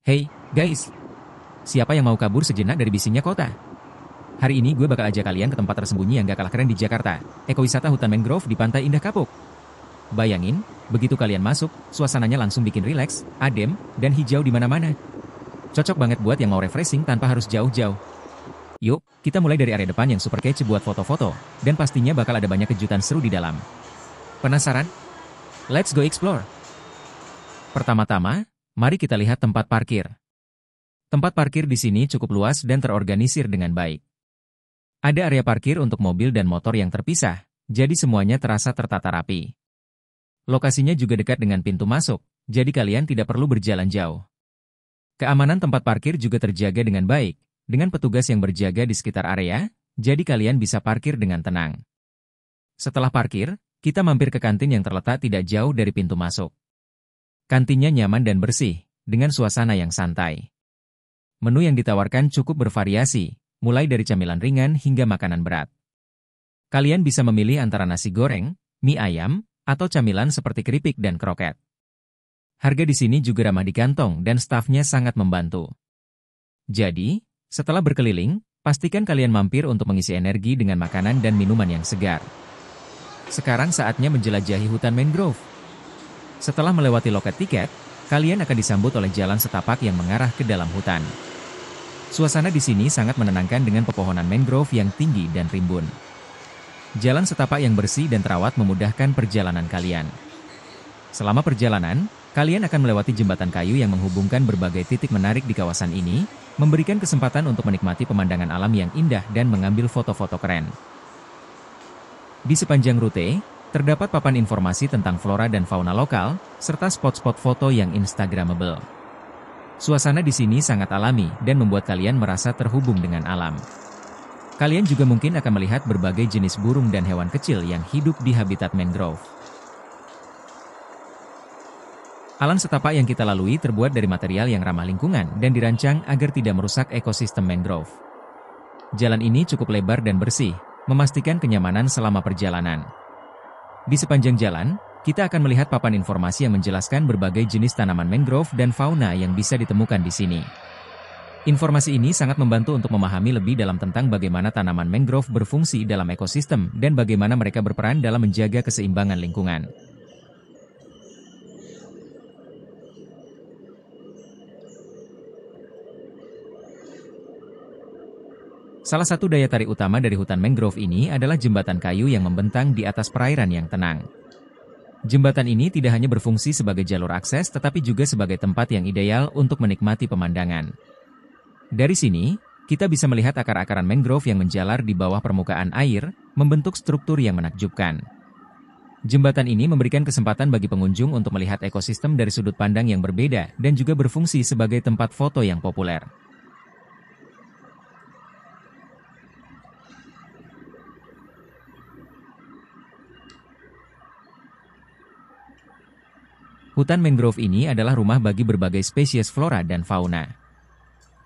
Hey, guys. Siapa yang mau kabur sejenak dari bisingnya kota? Hari ini gue bakal ajak kalian ke tempat tersembunyi yang gak kalah keren di Jakarta, ekowisata hutan mangrove di Pantai Indah Kapuk. Bayangin, begitu kalian masuk, suasananya langsung bikin rileks, adem, dan hijau di mana-mana. Cocok banget buat yang mau refreshing tanpa harus jauh-jauh. Yuk, kita mulai dari area depan yang super kece buat foto-foto, dan pastinya bakal ada banyak kejutan seru di dalam. Penasaran? Let's go explore! Pertama-tama, Mari kita lihat tempat parkir. Tempat parkir di sini cukup luas dan terorganisir dengan baik. Ada area parkir untuk mobil dan motor yang terpisah, jadi semuanya terasa tertata rapi. Lokasinya juga dekat dengan pintu masuk, jadi kalian tidak perlu berjalan jauh. Keamanan tempat parkir juga terjaga dengan baik, dengan petugas yang berjaga di sekitar area, jadi kalian bisa parkir dengan tenang. Setelah parkir, kita mampir ke kantin yang terletak tidak jauh dari pintu masuk. Kantinnya nyaman dan bersih, dengan suasana yang santai. Menu yang ditawarkan cukup bervariasi, mulai dari camilan ringan hingga makanan berat. Kalian bisa memilih antara nasi goreng, mie ayam, atau camilan seperti keripik dan kroket. Harga di sini juga ramah di kantong dan stafnya sangat membantu. Jadi, setelah berkeliling, pastikan kalian mampir untuk mengisi energi dengan makanan dan minuman yang segar. Sekarang saatnya menjelajahi hutan mangrove. Setelah melewati loket tiket, kalian akan disambut oleh jalan setapak yang mengarah ke dalam hutan. Suasana di sini sangat menenangkan dengan pepohonan mangrove yang tinggi dan rimbun. Jalan setapak yang bersih dan terawat memudahkan perjalanan kalian. Selama perjalanan, kalian akan melewati jembatan kayu yang menghubungkan berbagai titik menarik di kawasan ini, memberikan kesempatan untuk menikmati pemandangan alam yang indah dan mengambil foto-foto keren. Di sepanjang rute, Terdapat papan informasi tentang flora dan fauna lokal, serta spot-spot foto yang instagramable. Suasana di sini sangat alami dan membuat kalian merasa terhubung dengan alam. Kalian juga mungkin akan melihat berbagai jenis burung dan hewan kecil yang hidup di habitat mangrove. Alam setapak yang kita lalui terbuat dari material yang ramah lingkungan dan dirancang agar tidak merusak ekosistem mangrove. Jalan ini cukup lebar dan bersih, memastikan kenyamanan selama perjalanan. Di sepanjang jalan, kita akan melihat papan informasi yang menjelaskan berbagai jenis tanaman mangrove dan fauna yang bisa ditemukan di sini. Informasi ini sangat membantu untuk memahami lebih dalam tentang bagaimana tanaman mangrove berfungsi dalam ekosistem dan bagaimana mereka berperan dalam menjaga keseimbangan lingkungan. Salah satu daya tarik utama dari hutan mangrove ini adalah jembatan kayu yang membentang di atas perairan yang tenang. Jembatan ini tidak hanya berfungsi sebagai jalur akses tetapi juga sebagai tempat yang ideal untuk menikmati pemandangan. Dari sini, kita bisa melihat akar-akaran mangrove yang menjalar di bawah permukaan air, membentuk struktur yang menakjubkan. Jembatan ini memberikan kesempatan bagi pengunjung untuk melihat ekosistem dari sudut pandang yang berbeda dan juga berfungsi sebagai tempat foto yang populer. Hutan mangrove ini adalah rumah bagi berbagai spesies flora dan fauna.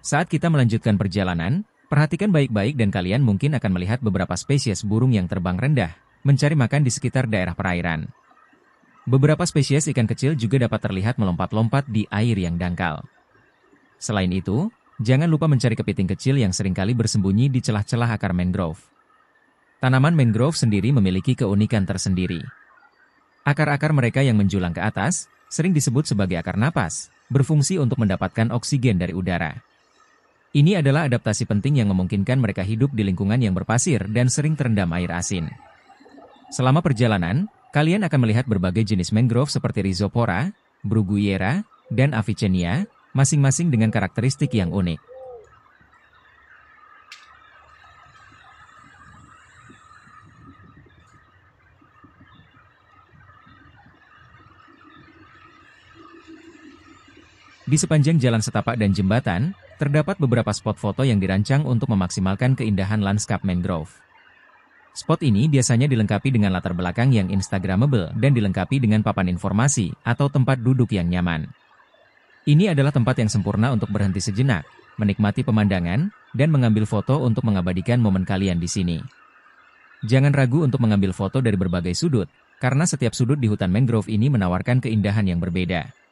Saat kita melanjutkan perjalanan, perhatikan baik-baik dan kalian mungkin akan melihat beberapa spesies burung yang terbang rendah, mencari makan di sekitar daerah perairan. Beberapa spesies ikan kecil juga dapat terlihat melompat-lompat di air yang dangkal. Selain itu, jangan lupa mencari kepiting kecil yang seringkali bersembunyi di celah-celah akar mangrove. Tanaman mangrove sendiri memiliki keunikan tersendiri. Akar-akar mereka yang menjulang ke atas, sering disebut sebagai akar napas, berfungsi untuk mendapatkan oksigen dari udara. Ini adalah adaptasi penting yang memungkinkan mereka hidup di lingkungan yang berpasir dan sering terendam air asin. Selama perjalanan, kalian akan melihat berbagai jenis mangrove seperti Rhizophora, Bruguiera, dan Avicennia, masing-masing dengan karakteristik yang unik. Di sepanjang jalan setapak dan jembatan, terdapat beberapa spot foto yang dirancang untuk memaksimalkan keindahan lanskap mangrove. Spot ini biasanya dilengkapi dengan latar belakang yang instagramable dan dilengkapi dengan papan informasi atau tempat duduk yang nyaman. Ini adalah tempat yang sempurna untuk berhenti sejenak, menikmati pemandangan, dan mengambil foto untuk mengabadikan momen kalian di sini. Jangan ragu untuk mengambil foto dari berbagai sudut, karena setiap sudut di hutan mangrove ini menawarkan keindahan yang berbeda.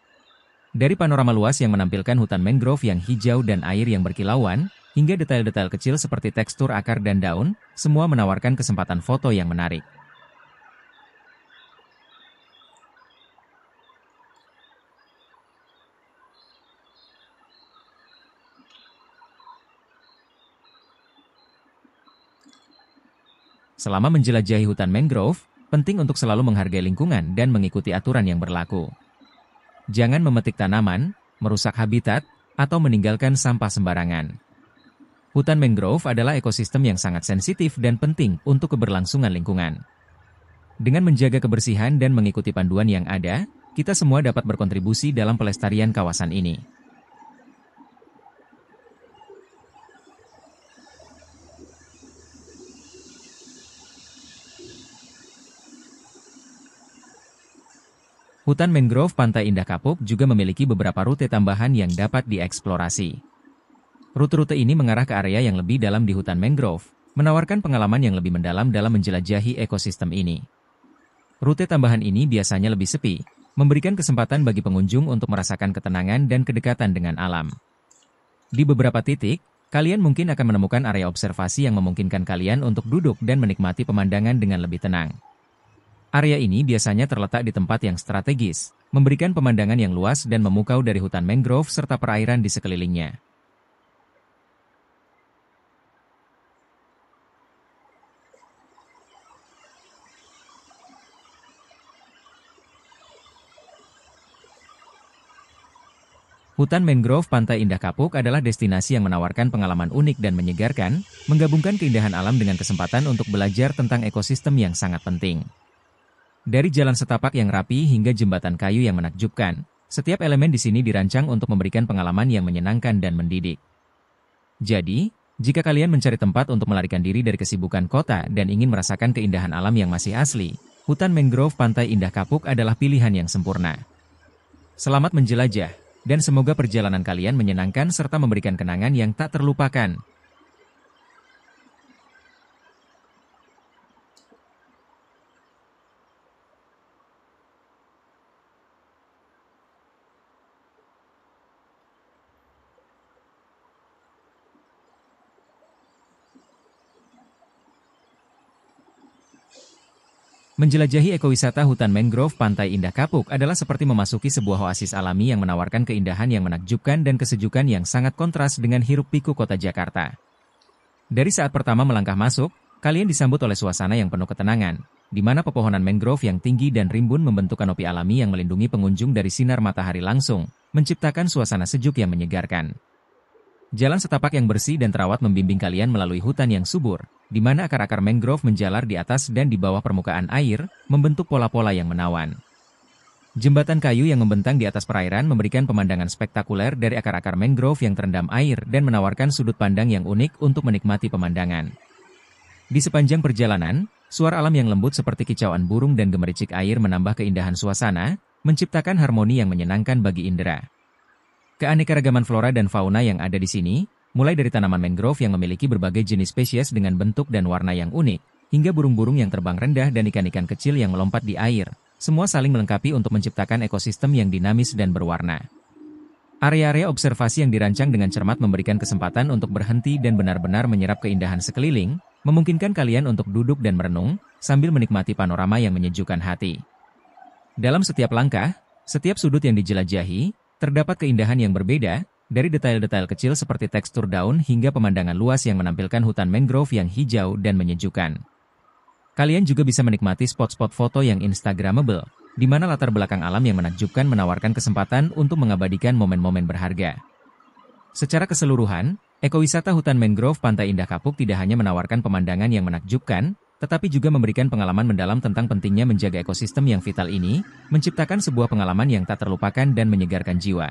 Dari panorama luas yang menampilkan hutan mangrove yang hijau dan air yang berkilauan, hingga detail-detail kecil seperti tekstur akar dan daun, semua menawarkan kesempatan foto yang menarik. Selama menjelajahi hutan mangrove, penting untuk selalu menghargai lingkungan dan mengikuti aturan yang berlaku. Jangan memetik tanaman, merusak habitat, atau meninggalkan sampah sembarangan. Hutan mangrove adalah ekosistem yang sangat sensitif dan penting untuk keberlangsungan lingkungan. Dengan menjaga kebersihan dan mengikuti panduan yang ada, kita semua dapat berkontribusi dalam pelestarian kawasan ini. Hutan mangrove Pantai Indah Kapuk juga memiliki beberapa rute tambahan yang dapat dieksplorasi. Rute-rute ini mengarah ke area yang lebih dalam di hutan mangrove, menawarkan pengalaman yang lebih mendalam dalam menjelajahi ekosistem ini. Rute tambahan ini biasanya lebih sepi, memberikan kesempatan bagi pengunjung untuk merasakan ketenangan dan kedekatan dengan alam. Di beberapa titik, kalian mungkin akan menemukan area observasi yang memungkinkan kalian untuk duduk dan menikmati pemandangan dengan lebih tenang. Area ini biasanya terletak di tempat yang strategis, memberikan pemandangan yang luas dan memukau dari hutan mangrove serta perairan di sekelilingnya. Hutan mangrove Pantai Indah Kapuk adalah destinasi yang menawarkan pengalaman unik dan menyegarkan, menggabungkan keindahan alam dengan kesempatan untuk belajar tentang ekosistem yang sangat penting. Dari jalan setapak yang rapi hingga jembatan kayu yang menakjubkan, setiap elemen di sini dirancang untuk memberikan pengalaman yang menyenangkan dan mendidik. Jadi, jika kalian mencari tempat untuk melarikan diri dari kesibukan kota dan ingin merasakan keindahan alam yang masih asli, hutan mangrove Pantai Indah Kapuk adalah pilihan yang sempurna. Selamat menjelajah, dan semoga perjalanan kalian menyenangkan serta memberikan kenangan yang tak terlupakan. Menjelajahi ekowisata hutan mangrove Pantai Indah Kapuk adalah seperti memasuki sebuah oasis alami yang menawarkan keindahan yang menakjubkan dan kesejukan yang sangat kontras dengan hiruk-pikuk kota Jakarta. Dari saat pertama melangkah masuk, kalian disambut oleh suasana yang penuh ketenangan, di mana pepohonan mangrove yang tinggi dan rimbun membentuk kanopi alami yang melindungi pengunjung dari sinar matahari langsung, menciptakan suasana sejuk yang menyegarkan. Jalan setapak yang bersih dan terawat membimbing kalian melalui hutan yang subur, di mana akar-akar mangrove menjalar di atas dan di bawah permukaan air, membentuk pola-pola yang menawan. Jembatan kayu yang membentang di atas perairan memberikan pemandangan spektakuler dari akar-akar mangrove yang terendam air dan menawarkan sudut pandang yang unik untuk menikmati pemandangan. Di sepanjang perjalanan, suara alam yang lembut seperti kicauan burung dan gemericik air menambah keindahan suasana, menciptakan harmoni yang menyenangkan bagi indera. Keanekaragaman flora dan fauna yang ada di sini, mulai dari tanaman mangrove yang memiliki berbagai jenis spesies dengan bentuk dan warna yang unik, hingga burung-burung yang terbang rendah dan ikan-ikan kecil yang melompat di air, semua saling melengkapi untuk menciptakan ekosistem yang dinamis dan berwarna. Area-area observasi yang dirancang dengan cermat memberikan kesempatan untuk berhenti dan benar-benar menyerap keindahan sekeliling, memungkinkan kalian untuk duduk dan merenung, sambil menikmati panorama yang menyejukkan hati. Dalam setiap langkah, setiap sudut yang dijelajahi, Terdapat keindahan yang berbeda, dari detail-detail kecil seperti tekstur daun hingga pemandangan luas yang menampilkan hutan mangrove yang hijau dan menyejukkan. Kalian juga bisa menikmati spot-spot foto yang instagramable, di mana latar belakang alam yang menakjubkan menawarkan kesempatan untuk mengabadikan momen-momen berharga. Secara keseluruhan, ekowisata hutan mangrove Pantai Indah Kapuk tidak hanya menawarkan pemandangan yang menakjubkan, tetapi juga memberikan pengalaman mendalam tentang pentingnya menjaga ekosistem yang vital ini, menciptakan sebuah pengalaman yang tak terlupakan dan menyegarkan jiwa.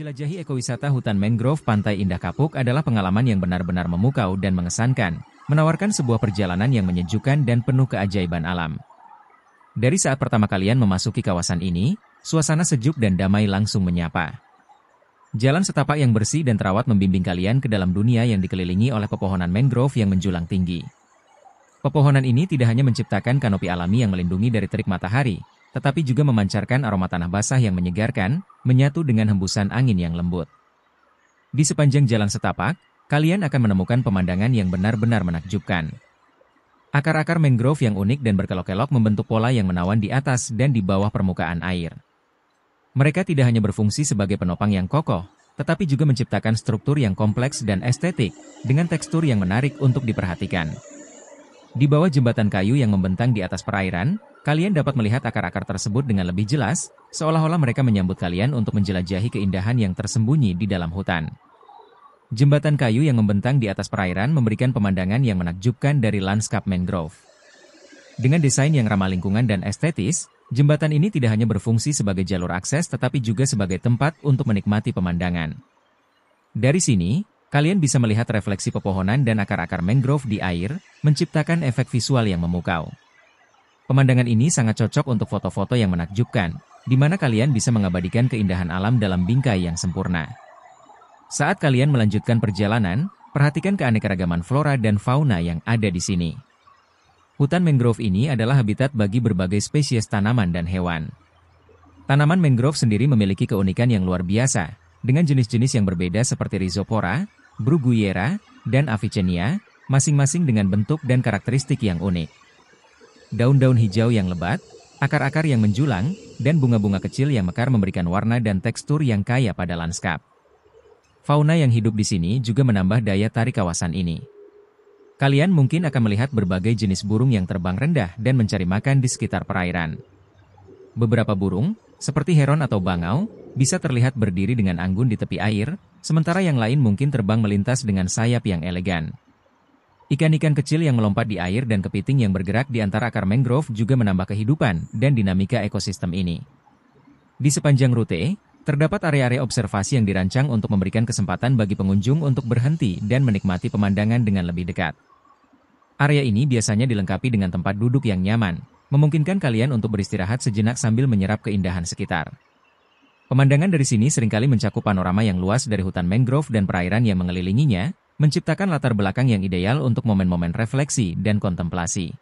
Menjelajahi ekowisata hutan mangrove Pantai Indah Kapuk adalah pengalaman yang benar-benar memukau dan mengesankan, menawarkan sebuah perjalanan yang menyejukkan dan penuh keajaiban alam. Dari saat pertama kalian memasuki kawasan ini, suasana sejuk dan damai langsung menyapa. Jalan setapak yang bersih dan terawat membimbing kalian ke dalam dunia yang dikelilingi oleh pepohonan mangrove yang menjulang tinggi. Pepohonan ini tidak hanya menciptakan kanopi alami yang melindungi dari terik matahari, tetapi juga memancarkan aroma tanah basah yang menyegarkan, menyatu dengan hembusan angin yang lembut. Di sepanjang jalan setapak, kalian akan menemukan pemandangan yang benar-benar menakjubkan. Akar-akar mangrove yang unik dan berkelok-kelok membentuk pola yang menawan di atas dan di bawah permukaan air. Mereka tidak hanya berfungsi sebagai penopang yang kokoh, tetapi juga menciptakan struktur yang kompleks dan estetik, dengan tekstur yang menarik untuk diperhatikan. Di bawah jembatan kayu yang membentang di atas perairan, Kalian dapat melihat akar-akar tersebut dengan lebih jelas, seolah-olah mereka menyambut kalian untuk menjelajahi keindahan yang tersembunyi di dalam hutan. Jembatan kayu yang membentang di atas perairan memberikan pemandangan yang menakjubkan dari lanskap mangrove. Dengan desain yang ramah lingkungan dan estetis, jembatan ini tidak hanya berfungsi sebagai jalur akses tetapi juga sebagai tempat untuk menikmati pemandangan. Dari sini, kalian bisa melihat refleksi pepohonan dan akar-akar mangrove di air, menciptakan efek visual yang memukau. Pemandangan ini sangat cocok untuk foto-foto yang menakjubkan, di mana kalian bisa mengabadikan keindahan alam dalam bingkai yang sempurna. Saat kalian melanjutkan perjalanan, perhatikan keanekaragaman flora dan fauna yang ada di sini. Hutan mangrove ini adalah habitat bagi berbagai spesies tanaman dan hewan. Tanaman mangrove sendiri memiliki keunikan yang luar biasa, dengan jenis-jenis yang berbeda seperti rhizophora, Bruguiera, dan Avicennia, masing-masing dengan bentuk dan karakteristik yang unik daun-daun hijau yang lebat, akar-akar yang menjulang, dan bunga-bunga kecil yang mekar memberikan warna dan tekstur yang kaya pada lanskap. Fauna yang hidup di sini juga menambah daya tarik kawasan ini. Kalian mungkin akan melihat berbagai jenis burung yang terbang rendah dan mencari makan di sekitar perairan. Beberapa burung, seperti heron atau bangau, bisa terlihat berdiri dengan anggun di tepi air, sementara yang lain mungkin terbang melintas dengan sayap yang elegan. Ikan-ikan kecil yang melompat di air dan kepiting yang bergerak di antara akar mangrove juga menambah kehidupan dan dinamika ekosistem ini. Di sepanjang rute, terdapat area-area observasi yang dirancang untuk memberikan kesempatan bagi pengunjung untuk berhenti dan menikmati pemandangan dengan lebih dekat. Area ini biasanya dilengkapi dengan tempat duduk yang nyaman, memungkinkan kalian untuk beristirahat sejenak sambil menyerap keindahan sekitar. Pemandangan dari sini seringkali mencakup panorama yang luas dari hutan mangrove dan perairan yang mengelilinginya, menciptakan latar belakang yang ideal untuk momen-momen refleksi dan kontemplasi.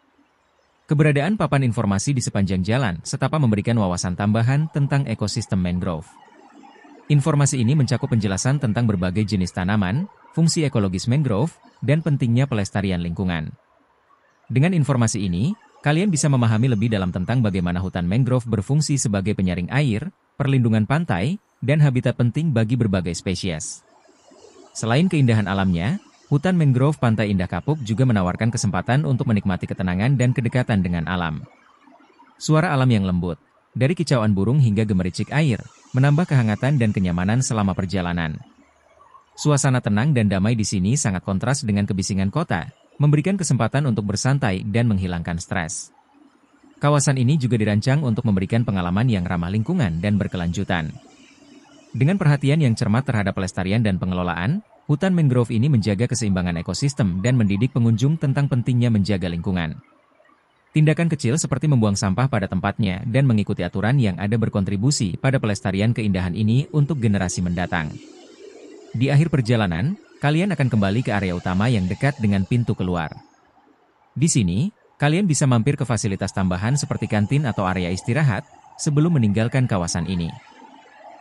Keberadaan papan informasi di sepanjang jalan setapa memberikan wawasan tambahan tentang ekosistem mangrove. Informasi ini mencakup penjelasan tentang berbagai jenis tanaman, fungsi ekologis mangrove, dan pentingnya pelestarian lingkungan. Dengan informasi ini, kalian bisa memahami lebih dalam tentang bagaimana hutan mangrove berfungsi sebagai penyaring air, perlindungan pantai, dan habitat penting bagi berbagai spesies. Selain keindahan alamnya, hutan mangrove Pantai Indah Kapuk juga menawarkan kesempatan untuk menikmati ketenangan dan kedekatan dengan alam. Suara alam yang lembut, dari kicauan burung hingga gemericik air, menambah kehangatan dan kenyamanan selama perjalanan. Suasana tenang dan damai di sini sangat kontras dengan kebisingan kota, memberikan kesempatan untuk bersantai dan menghilangkan stres. Kawasan ini juga dirancang untuk memberikan pengalaman yang ramah lingkungan dan berkelanjutan. Dengan perhatian yang cermat terhadap pelestarian dan pengelolaan, hutan mangrove ini menjaga keseimbangan ekosistem dan mendidik pengunjung tentang pentingnya menjaga lingkungan. Tindakan kecil seperti membuang sampah pada tempatnya dan mengikuti aturan yang ada berkontribusi pada pelestarian keindahan ini untuk generasi mendatang. Di akhir perjalanan, kalian akan kembali ke area utama yang dekat dengan pintu keluar. Di sini, kalian bisa mampir ke fasilitas tambahan seperti kantin atau area istirahat sebelum meninggalkan kawasan ini.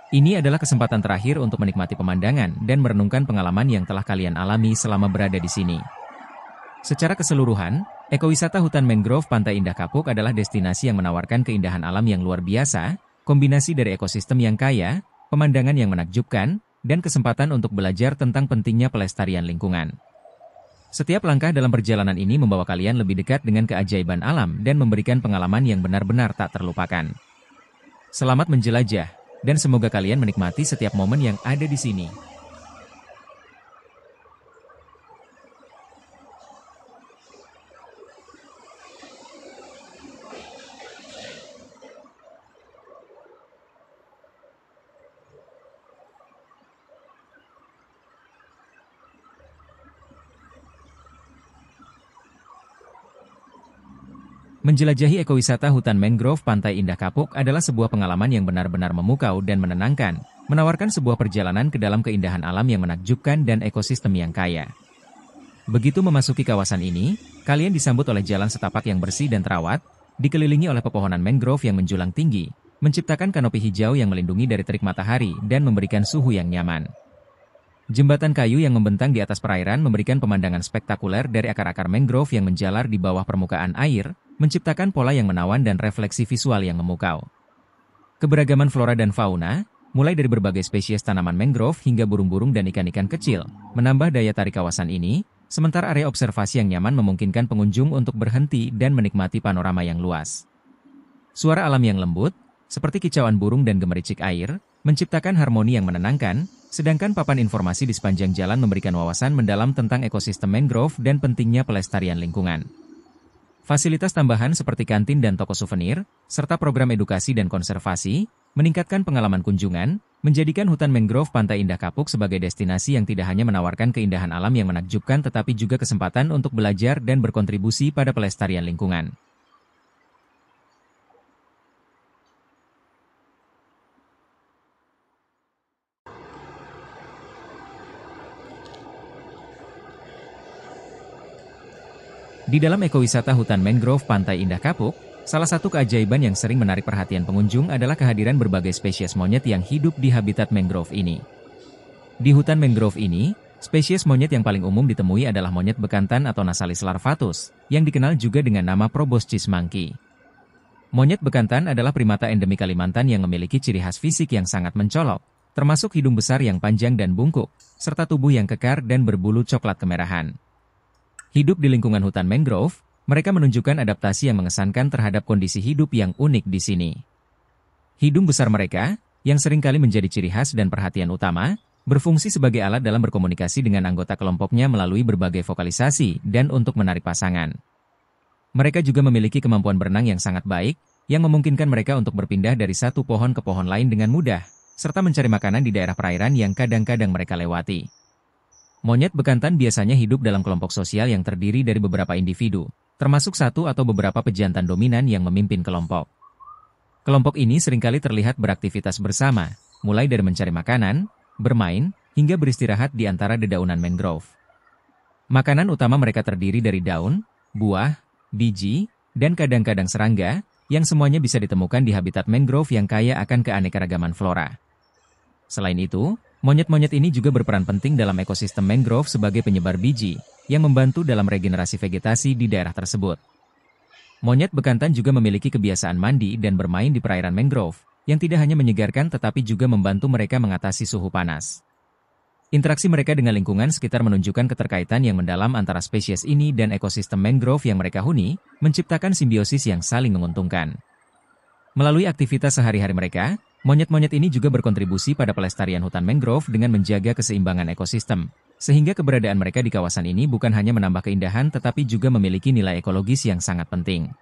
Ini adalah kesempatan terakhir untuk menikmati pemandangan dan merenungkan pengalaman yang telah kalian alami selama berada di sini. Secara keseluruhan, ekowisata hutan mangrove Pantai Indah Kapuk adalah destinasi yang menawarkan keindahan alam yang luar biasa, kombinasi dari ekosistem yang kaya, pemandangan yang menakjubkan, dan kesempatan untuk belajar tentang pentingnya pelestarian lingkungan. Setiap langkah dalam perjalanan ini membawa kalian lebih dekat dengan keajaiban alam dan memberikan pengalaman yang benar-benar tak terlupakan. Selamat menjelajah! Dan semoga kalian menikmati setiap momen yang ada di sini. Menjelajahi ekowisata hutan mangrove Pantai Indah Kapuk adalah sebuah pengalaman yang benar-benar memukau dan menenangkan, menawarkan sebuah perjalanan ke dalam keindahan alam yang menakjubkan dan ekosistem yang kaya. Begitu memasuki kawasan ini, kalian disambut oleh jalan setapak yang bersih dan terawat, dikelilingi oleh pepohonan mangrove yang menjulang tinggi, menciptakan kanopi hijau yang melindungi dari terik matahari dan memberikan suhu yang nyaman. Jembatan kayu yang membentang di atas perairan memberikan pemandangan spektakuler dari akar-akar mangrove yang menjalar di bawah permukaan air, menciptakan pola yang menawan dan refleksi visual yang memukau. Keberagaman flora dan fauna, mulai dari berbagai spesies tanaman mangrove hingga burung-burung dan ikan-ikan kecil, menambah daya tarik kawasan ini, sementara area observasi yang nyaman memungkinkan pengunjung untuk berhenti dan menikmati panorama yang luas. Suara alam yang lembut, seperti kicauan burung dan gemericik air, menciptakan harmoni yang menenangkan, sedangkan papan informasi di sepanjang jalan memberikan wawasan mendalam tentang ekosistem mangrove dan pentingnya pelestarian lingkungan. Fasilitas tambahan seperti kantin dan toko souvenir, serta program edukasi dan konservasi, meningkatkan pengalaman kunjungan, menjadikan hutan mangrove Pantai Indah Kapuk sebagai destinasi yang tidak hanya menawarkan keindahan alam yang menakjubkan tetapi juga kesempatan untuk belajar dan berkontribusi pada pelestarian lingkungan. Di dalam ekowisata hutan mangrove Pantai Indah Kapuk, salah satu keajaiban yang sering menarik perhatian pengunjung adalah kehadiran berbagai spesies monyet yang hidup di habitat mangrove ini. Di hutan mangrove ini, spesies monyet yang paling umum ditemui adalah monyet bekantan atau Nasalis larvatus, yang dikenal juga dengan nama Proboscis monkey. Monyet bekantan adalah primata endemik Kalimantan yang memiliki ciri khas fisik yang sangat mencolok, termasuk hidung besar yang panjang dan bungkuk, serta tubuh yang kekar dan berbulu coklat kemerahan. Hidup di lingkungan hutan mangrove, mereka menunjukkan adaptasi yang mengesankan terhadap kondisi hidup yang unik di sini. Hidung besar mereka, yang seringkali menjadi ciri khas dan perhatian utama, berfungsi sebagai alat dalam berkomunikasi dengan anggota kelompoknya melalui berbagai vokalisasi dan untuk menarik pasangan. Mereka juga memiliki kemampuan berenang yang sangat baik, yang memungkinkan mereka untuk berpindah dari satu pohon ke pohon lain dengan mudah, serta mencari makanan di daerah perairan yang kadang-kadang mereka lewati. Monyet bekantan biasanya hidup dalam kelompok sosial yang terdiri dari beberapa individu, termasuk satu atau beberapa pejantan dominan yang memimpin kelompok. Kelompok ini seringkali terlihat beraktivitas bersama, mulai dari mencari makanan, bermain, hingga beristirahat di antara dedaunan mangrove. Makanan utama mereka terdiri dari daun, buah, biji, dan kadang-kadang serangga, yang semuanya bisa ditemukan di habitat mangrove yang kaya akan keanekaragaman flora. Selain itu, Monyet-monyet ini juga berperan penting dalam ekosistem mangrove sebagai penyebar biji, yang membantu dalam regenerasi vegetasi di daerah tersebut. Monyet bekantan juga memiliki kebiasaan mandi dan bermain di perairan mangrove, yang tidak hanya menyegarkan tetapi juga membantu mereka mengatasi suhu panas. Interaksi mereka dengan lingkungan sekitar menunjukkan keterkaitan yang mendalam antara spesies ini dan ekosistem mangrove yang mereka huni, menciptakan simbiosis yang saling menguntungkan. Melalui aktivitas sehari-hari mereka, Monyet-monyet ini juga berkontribusi pada pelestarian hutan mangrove dengan menjaga keseimbangan ekosistem, sehingga keberadaan mereka di kawasan ini bukan hanya menambah keindahan tetapi juga memiliki nilai ekologis yang sangat penting.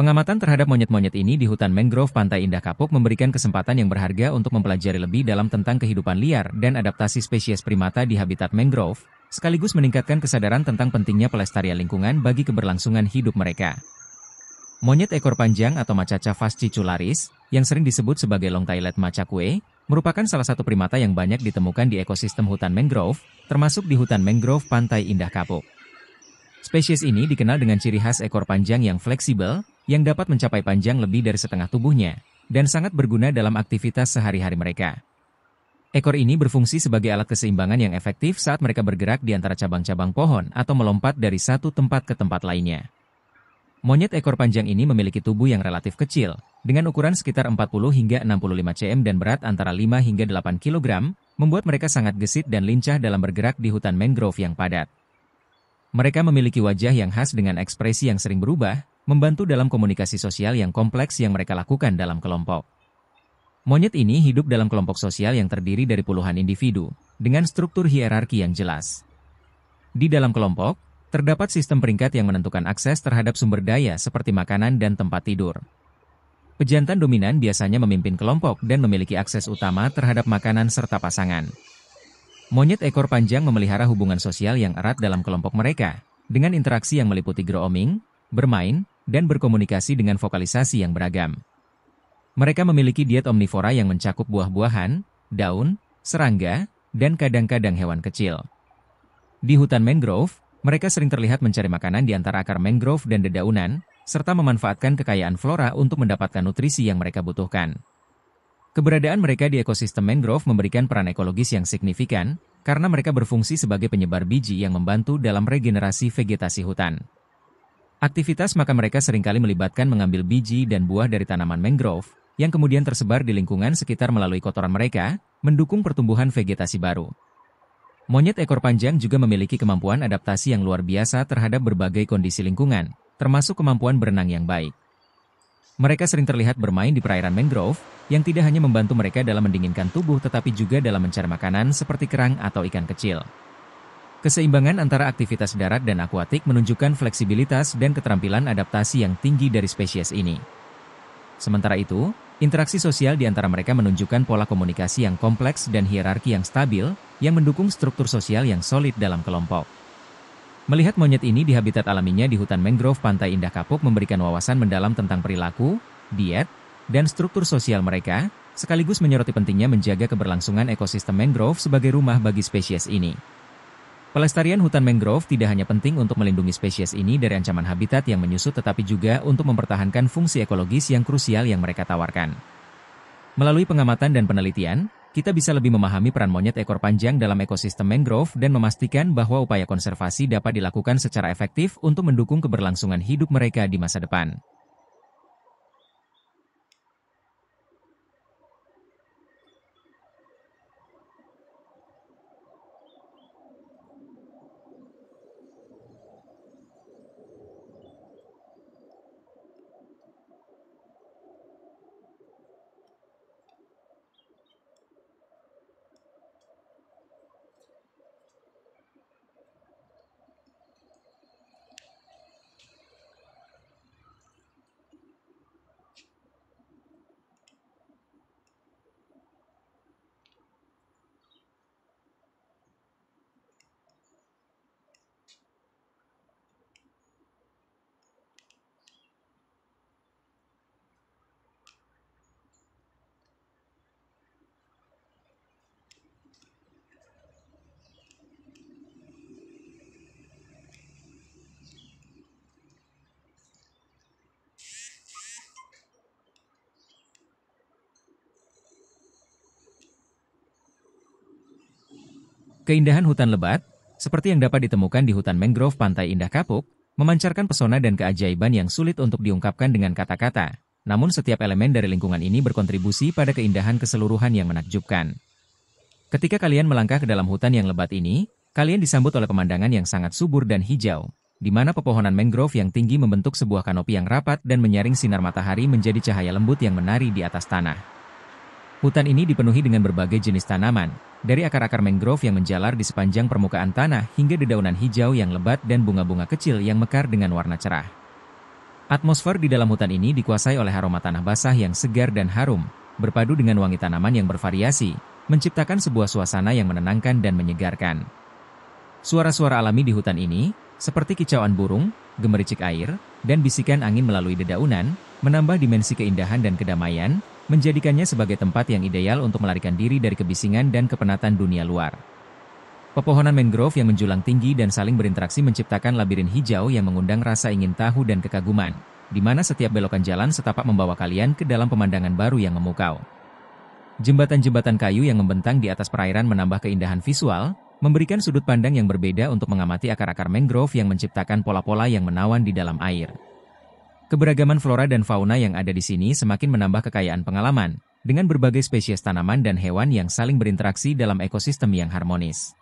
Pengamatan terhadap monyet-monyet ini di hutan mangrove Pantai Indah Kapuk memberikan kesempatan yang berharga untuk mempelajari lebih dalam tentang kehidupan liar dan adaptasi spesies primata di habitat mangrove, sekaligus meningkatkan kesadaran tentang pentingnya pelestarian lingkungan bagi keberlangsungan hidup mereka. Monyet ekor panjang atau macaca fascicularis, yang sering disebut sebagai long-tailed macakwe, merupakan salah satu primata yang banyak ditemukan di ekosistem hutan mangrove, termasuk di hutan mangrove Pantai Indah Kapuk. Spesies ini dikenal dengan ciri khas ekor panjang yang fleksibel, yang dapat mencapai panjang lebih dari setengah tubuhnya, dan sangat berguna dalam aktivitas sehari-hari mereka. Ekor ini berfungsi sebagai alat keseimbangan yang efektif saat mereka bergerak di antara cabang-cabang pohon atau melompat dari satu tempat ke tempat lainnya. Monyet ekor panjang ini memiliki tubuh yang relatif kecil, dengan ukuran sekitar 40 hingga 65 cm dan berat antara 5 hingga 8 kg, membuat mereka sangat gesit dan lincah dalam bergerak di hutan mangrove yang padat. Mereka memiliki wajah yang khas dengan ekspresi yang sering berubah, membantu dalam komunikasi sosial yang kompleks yang mereka lakukan dalam kelompok. Monyet ini hidup dalam kelompok sosial yang terdiri dari puluhan individu, dengan struktur hierarki yang jelas. Di dalam kelompok, Terdapat sistem peringkat yang menentukan akses terhadap sumber daya seperti makanan dan tempat tidur. Pejantan dominan biasanya memimpin kelompok dan memiliki akses utama terhadap makanan serta pasangan. Monyet ekor panjang memelihara hubungan sosial yang erat dalam kelompok mereka, dengan interaksi yang meliputi grooming, bermain, dan berkomunikasi dengan vokalisasi yang beragam. Mereka memiliki diet omnivora yang mencakup buah-buahan, daun, serangga, dan kadang-kadang hewan kecil. Di hutan mangrove, mereka sering terlihat mencari makanan di antara akar mangrove dan dedaunan, serta memanfaatkan kekayaan flora untuk mendapatkan nutrisi yang mereka butuhkan. Keberadaan mereka di ekosistem mangrove memberikan peran ekologis yang signifikan, karena mereka berfungsi sebagai penyebar biji yang membantu dalam regenerasi vegetasi hutan. Aktivitas makan mereka seringkali melibatkan mengambil biji dan buah dari tanaman mangrove, yang kemudian tersebar di lingkungan sekitar melalui kotoran mereka, mendukung pertumbuhan vegetasi baru. Monyet ekor panjang juga memiliki kemampuan adaptasi yang luar biasa terhadap berbagai kondisi lingkungan, termasuk kemampuan berenang yang baik. Mereka sering terlihat bermain di perairan mangrove, yang tidak hanya membantu mereka dalam mendinginkan tubuh tetapi juga dalam mencari makanan seperti kerang atau ikan kecil. Keseimbangan antara aktivitas darat dan akuatik menunjukkan fleksibilitas dan keterampilan adaptasi yang tinggi dari spesies ini. Sementara itu, Interaksi sosial di antara mereka menunjukkan pola komunikasi yang kompleks dan hierarki yang stabil yang mendukung struktur sosial yang solid dalam kelompok. Melihat monyet ini di habitat alaminya di hutan mangrove Pantai Indah Kapuk memberikan wawasan mendalam tentang perilaku, diet, dan struktur sosial mereka, sekaligus menyoroti pentingnya menjaga keberlangsungan ekosistem mangrove sebagai rumah bagi spesies ini. Pelestarian hutan mangrove tidak hanya penting untuk melindungi spesies ini dari ancaman habitat yang menyusut tetapi juga untuk mempertahankan fungsi ekologis yang krusial yang mereka tawarkan. Melalui pengamatan dan penelitian, kita bisa lebih memahami peran monyet ekor panjang dalam ekosistem mangrove dan memastikan bahwa upaya konservasi dapat dilakukan secara efektif untuk mendukung keberlangsungan hidup mereka di masa depan. Keindahan hutan lebat, seperti yang dapat ditemukan di hutan mangrove Pantai Indah Kapuk, memancarkan pesona dan keajaiban yang sulit untuk diungkapkan dengan kata-kata. Namun setiap elemen dari lingkungan ini berkontribusi pada keindahan keseluruhan yang menakjubkan. Ketika kalian melangkah ke dalam hutan yang lebat ini, kalian disambut oleh pemandangan yang sangat subur dan hijau, di mana pepohonan mangrove yang tinggi membentuk sebuah kanopi yang rapat dan menyaring sinar matahari menjadi cahaya lembut yang menari di atas tanah. Hutan ini dipenuhi dengan berbagai jenis tanaman, dari akar-akar mangrove yang menjalar di sepanjang permukaan tanah hingga dedaunan hijau yang lebat dan bunga-bunga kecil yang mekar dengan warna cerah. Atmosfer di dalam hutan ini dikuasai oleh aroma tanah basah yang segar dan harum, berpadu dengan wangi tanaman yang bervariasi, menciptakan sebuah suasana yang menenangkan dan menyegarkan. Suara-suara alami di hutan ini, seperti kicauan burung, gemericik air, dan bisikan angin melalui dedaunan, menambah dimensi keindahan dan kedamaian menjadikannya sebagai tempat yang ideal untuk melarikan diri dari kebisingan dan kepenatan dunia luar. Pepohonan mangrove yang menjulang tinggi dan saling berinteraksi menciptakan labirin hijau yang mengundang rasa ingin tahu dan kekaguman, di mana setiap belokan jalan setapak membawa kalian ke dalam pemandangan baru yang memukau. Jembatan-jembatan kayu yang membentang di atas perairan menambah keindahan visual, memberikan sudut pandang yang berbeda untuk mengamati akar-akar mangrove yang menciptakan pola-pola yang menawan di dalam air. Keberagaman flora dan fauna yang ada di sini semakin menambah kekayaan pengalaman, dengan berbagai spesies tanaman dan hewan yang saling berinteraksi dalam ekosistem yang harmonis.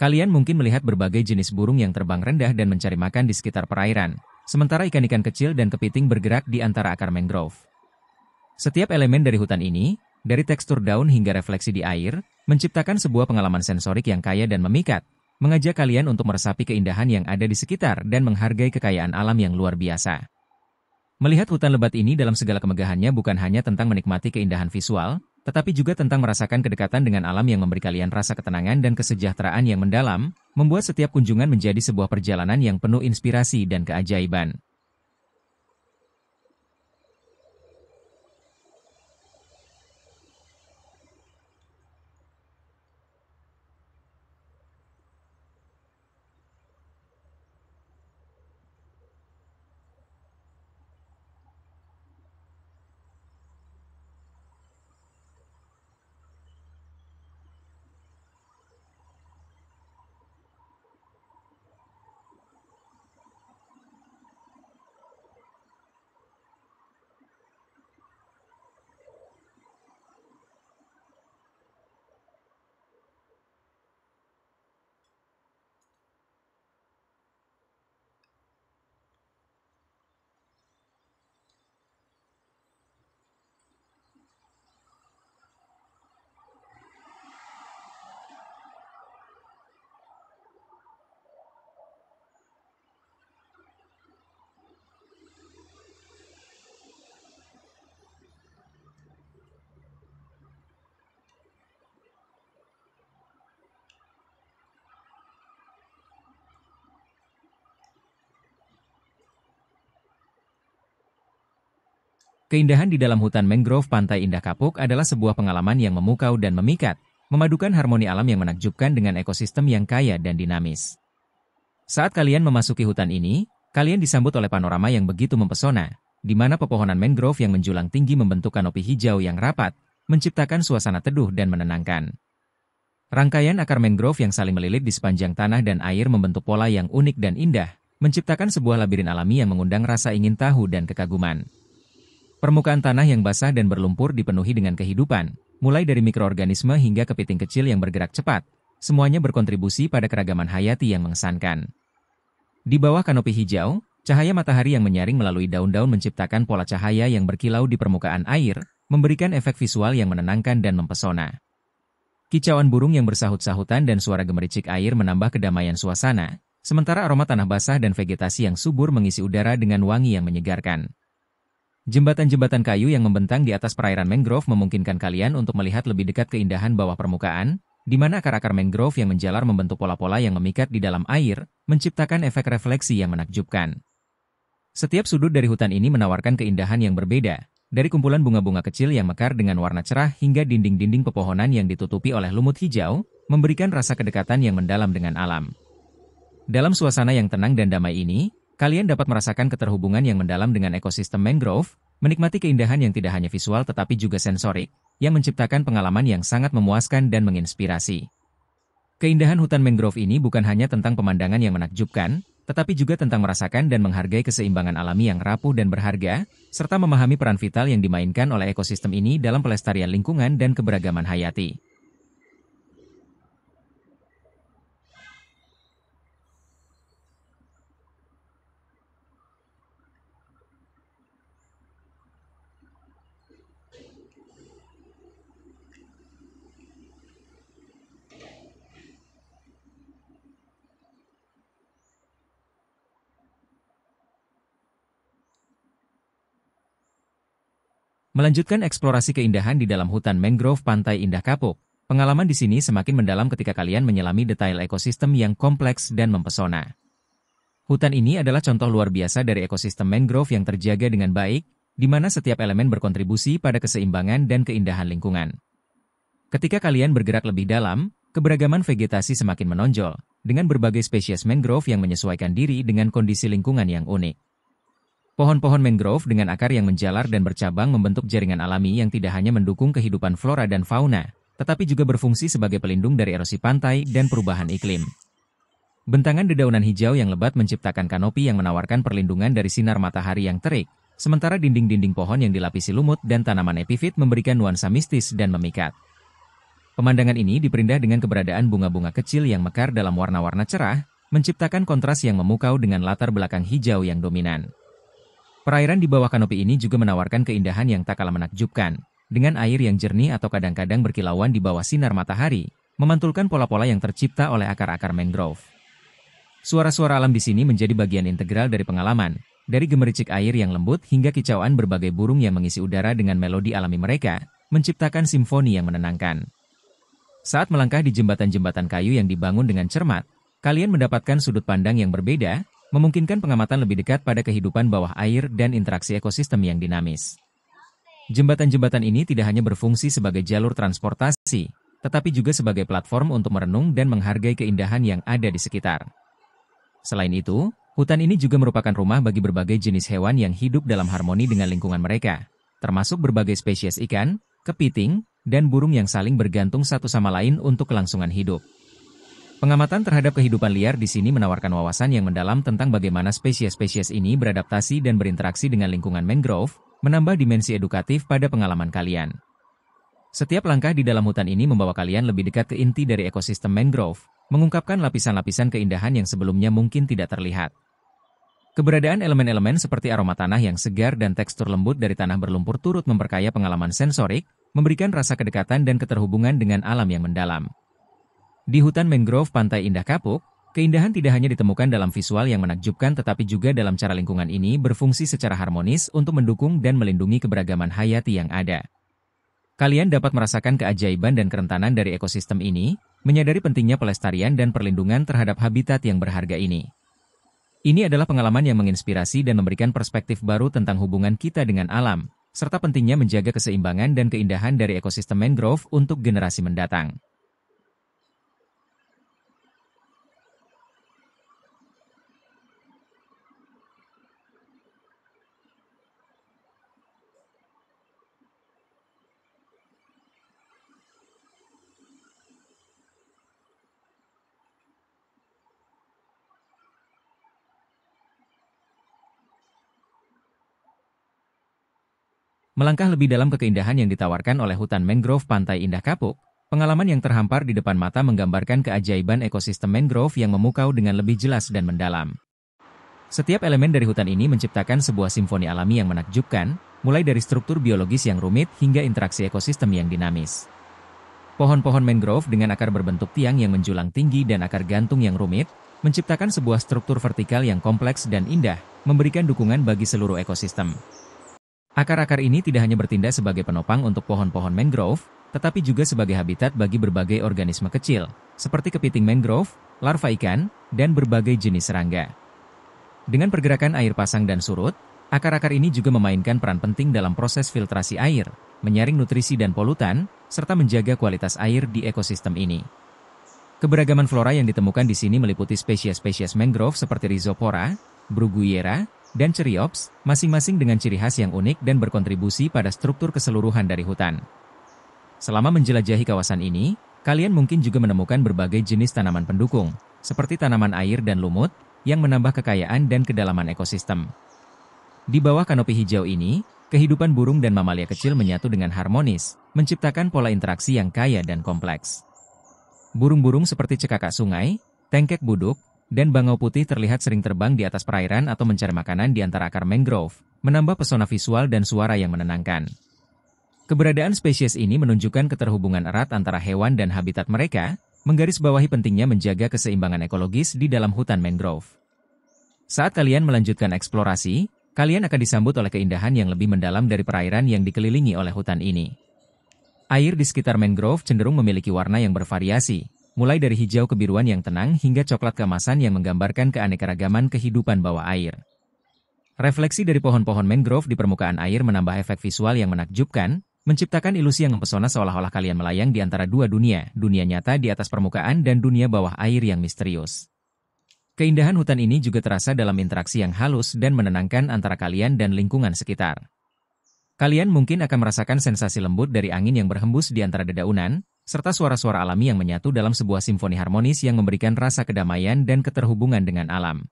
Kalian mungkin melihat berbagai jenis burung yang terbang rendah dan mencari makan di sekitar perairan, sementara ikan-ikan kecil dan kepiting bergerak di antara akar mangrove. Setiap elemen dari hutan ini, dari tekstur daun hingga refleksi di air, menciptakan sebuah pengalaman sensorik yang kaya dan memikat, mengajak kalian untuk meresapi keindahan yang ada di sekitar dan menghargai kekayaan alam yang luar biasa. Melihat hutan lebat ini dalam segala kemegahannya bukan hanya tentang menikmati keindahan visual, tetapi juga tentang merasakan kedekatan dengan alam yang memberi kalian rasa ketenangan dan kesejahteraan yang mendalam, membuat setiap kunjungan menjadi sebuah perjalanan yang penuh inspirasi dan keajaiban. Keindahan di dalam hutan mangrove Pantai Indah Kapuk adalah sebuah pengalaman yang memukau dan memikat, memadukan harmoni alam yang menakjubkan dengan ekosistem yang kaya dan dinamis. Saat kalian memasuki hutan ini, kalian disambut oleh panorama yang begitu mempesona, di mana pepohonan mangrove yang menjulang tinggi membentuk kanopi hijau yang rapat, menciptakan suasana teduh dan menenangkan. Rangkaian akar mangrove yang saling melilit di sepanjang tanah dan air membentuk pola yang unik dan indah, menciptakan sebuah labirin alami yang mengundang rasa ingin tahu dan kekaguman. Permukaan tanah yang basah dan berlumpur dipenuhi dengan kehidupan, mulai dari mikroorganisme hingga kepiting kecil yang bergerak cepat. Semuanya berkontribusi pada keragaman hayati yang mengesankan. Di bawah kanopi hijau, cahaya matahari yang menyaring melalui daun-daun menciptakan pola cahaya yang berkilau di permukaan air, memberikan efek visual yang menenangkan dan mempesona. Kicauan burung yang bersahut-sahutan dan suara gemericik air menambah kedamaian suasana, sementara aroma tanah basah dan vegetasi yang subur mengisi udara dengan wangi yang menyegarkan. Jembatan-jembatan kayu yang membentang di atas perairan mangrove memungkinkan kalian untuk melihat lebih dekat keindahan bawah permukaan, di mana akar-akar mangrove yang menjalar membentuk pola-pola yang memikat di dalam air, menciptakan efek refleksi yang menakjubkan. Setiap sudut dari hutan ini menawarkan keindahan yang berbeda, dari kumpulan bunga-bunga kecil yang mekar dengan warna cerah hingga dinding-dinding pepohonan yang ditutupi oleh lumut hijau, memberikan rasa kedekatan yang mendalam dengan alam. Dalam suasana yang tenang dan damai ini, kalian dapat merasakan keterhubungan yang mendalam dengan ekosistem mangrove, menikmati keindahan yang tidak hanya visual tetapi juga sensorik, yang menciptakan pengalaman yang sangat memuaskan dan menginspirasi. Keindahan hutan mangrove ini bukan hanya tentang pemandangan yang menakjubkan, tetapi juga tentang merasakan dan menghargai keseimbangan alami yang rapuh dan berharga, serta memahami peran vital yang dimainkan oleh ekosistem ini dalam pelestarian lingkungan dan keberagaman hayati. Melanjutkan eksplorasi keindahan di dalam hutan mangrove Pantai Indah Kapuk, pengalaman di sini semakin mendalam ketika kalian menyelami detail ekosistem yang kompleks dan mempesona. Hutan ini adalah contoh luar biasa dari ekosistem mangrove yang terjaga dengan baik, di mana setiap elemen berkontribusi pada keseimbangan dan keindahan lingkungan. Ketika kalian bergerak lebih dalam, keberagaman vegetasi semakin menonjol, dengan berbagai spesies mangrove yang menyesuaikan diri dengan kondisi lingkungan yang unik. Pohon-pohon mangrove dengan akar yang menjalar dan bercabang membentuk jaringan alami yang tidak hanya mendukung kehidupan flora dan fauna, tetapi juga berfungsi sebagai pelindung dari erosi pantai dan perubahan iklim. Bentangan dedaunan hijau yang lebat menciptakan kanopi yang menawarkan perlindungan dari sinar matahari yang terik, sementara dinding-dinding pohon yang dilapisi lumut dan tanaman epifit memberikan nuansa mistis dan memikat. Pemandangan ini diperindah dengan keberadaan bunga-bunga kecil yang mekar dalam warna-warna cerah, menciptakan kontras yang memukau dengan latar belakang hijau yang dominan. Perairan di bawah kanopi ini juga menawarkan keindahan yang tak kalah menakjubkan, dengan air yang jernih atau kadang-kadang berkilauan di bawah sinar matahari, memantulkan pola-pola yang tercipta oleh akar-akar mangrove. Suara-suara alam di sini menjadi bagian integral dari pengalaman, dari gemericik air yang lembut hingga kicauan berbagai burung yang mengisi udara dengan melodi alami mereka, menciptakan simfoni yang menenangkan. Saat melangkah di jembatan-jembatan kayu yang dibangun dengan cermat, kalian mendapatkan sudut pandang yang berbeda memungkinkan pengamatan lebih dekat pada kehidupan bawah air dan interaksi ekosistem yang dinamis. Jembatan-jembatan ini tidak hanya berfungsi sebagai jalur transportasi, tetapi juga sebagai platform untuk merenung dan menghargai keindahan yang ada di sekitar. Selain itu, hutan ini juga merupakan rumah bagi berbagai jenis hewan yang hidup dalam harmoni dengan lingkungan mereka, termasuk berbagai spesies ikan, kepiting, dan burung yang saling bergantung satu sama lain untuk kelangsungan hidup. Pengamatan terhadap kehidupan liar di sini menawarkan wawasan yang mendalam tentang bagaimana spesies-spesies ini beradaptasi dan berinteraksi dengan lingkungan mangrove, menambah dimensi edukatif pada pengalaman kalian. Setiap langkah di dalam hutan ini membawa kalian lebih dekat ke inti dari ekosistem mangrove, mengungkapkan lapisan-lapisan keindahan yang sebelumnya mungkin tidak terlihat. Keberadaan elemen-elemen seperti aroma tanah yang segar dan tekstur lembut dari tanah berlumpur turut memperkaya pengalaman sensorik, memberikan rasa kedekatan dan keterhubungan dengan alam yang mendalam. Di hutan mangrove Pantai Indah Kapuk, keindahan tidak hanya ditemukan dalam visual yang menakjubkan tetapi juga dalam cara lingkungan ini berfungsi secara harmonis untuk mendukung dan melindungi keberagaman hayati yang ada. Kalian dapat merasakan keajaiban dan kerentanan dari ekosistem ini, menyadari pentingnya pelestarian dan perlindungan terhadap habitat yang berharga ini. Ini adalah pengalaman yang menginspirasi dan memberikan perspektif baru tentang hubungan kita dengan alam, serta pentingnya menjaga keseimbangan dan keindahan dari ekosistem mangrove untuk generasi mendatang. Melangkah lebih dalam ke keindahan yang ditawarkan oleh hutan mangrove Pantai Indah Kapuk, pengalaman yang terhampar di depan mata menggambarkan keajaiban ekosistem mangrove yang memukau dengan lebih jelas dan mendalam. Setiap elemen dari hutan ini menciptakan sebuah simfoni alami yang menakjubkan, mulai dari struktur biologis yang rumit hingga interaksi ekosistem yang dinamis. Pohon-pohon mangrove dengan akar berbentuk tiang yang menjulang tinggi dan akar gantung yang rumit, menciptakan sebuah struktur vertikal yang kompleks dan indah, memberikan dukungan bagi seluruh ekosistem. Akar-akar ini tidak hanya bertindak sebagai penopang untuk pohon-pohon mangrove, tetapi juga sebagai habitat bagi berbagai organisme kecil, seperti kepiting mangrove, larva ikan, dan berbagai jenis serangga. Dengan pergerakan air pasang dan surut, akar-akar ini juga memainkan peran penting dalam proses filtrasi air, menyaring nutrisi dan polutan, serta menjaga kualitas air di ekosistem ini. Keberagaman flora yang ditemukan di sini meliputi spesies-spesies mangrove seperti Rhizophora, Bruguiera, dan ceriops, masing-masing dengan ciri khas yang unik dan berkontribusi pada struktur keseluruhan dari hutan. Selama menjelajahi kawasan ini, kalian mungkin juga menemukan berbagai jenis tanaman pendukung, seperti tanaman air dan lumut, yang menambah kekayaan dan kedalaman ekosistem. Di bawah kanopi hijau ini, kehidupan burung dan mamalia kecil menyatu dengan harmonis, menciptakan pola interaksi yang kaya dan kompleks. Burung-burung seperti cekakak sungai, tengkek buduk, dan bangau putih terlihat sering terbang di atas perairan atau mencari makanan di antara akar mangrove, menambah pesona visual dan suara yang menenangkan. Keberadaan spesies ini menunjukkan keterhubungan erat antara hewan dan habitat mereka, menggarisbawahi pentingnya menjaga keseimbangan ekologis di dalam hutan mangrove. Saat kalian melanjutkan eksplorasi, kalian akan disambut oleh keindahan yang lebih mendalam dari perairan yang dikelilingi oleh hutan ini. Air di sekitar mangrove cenderung memiliki warna yang bervariasi, mulai dari hijau kebiruan yang tenang hingga coklat kemasan yang menggambarkan keanekaragaman kehidupan bawah air. Refleksi dari pohon-pohon mangrove di permukaan air menambah efek visual yang menakjubkan, menciptakan ilusi yang mempesona seolah-olah kalian melayang di antara dua dunia, dunia nyata di atas permukaan dan dunia bawah air yang misterius. Keindahan hutan ini juga terasa dalam interaksi yang halus dan menenangkan antara kalian dan lingkungan sekitar. Kalian mungkin akan merasakan sensasi lembut dari angin yang berhembus di antara dedaunan, serta suara-suara alami yang menyatu dalam sebuah simfoni harmonis yang memberikan rasa kedamaian dan keterhubungan dengan alam.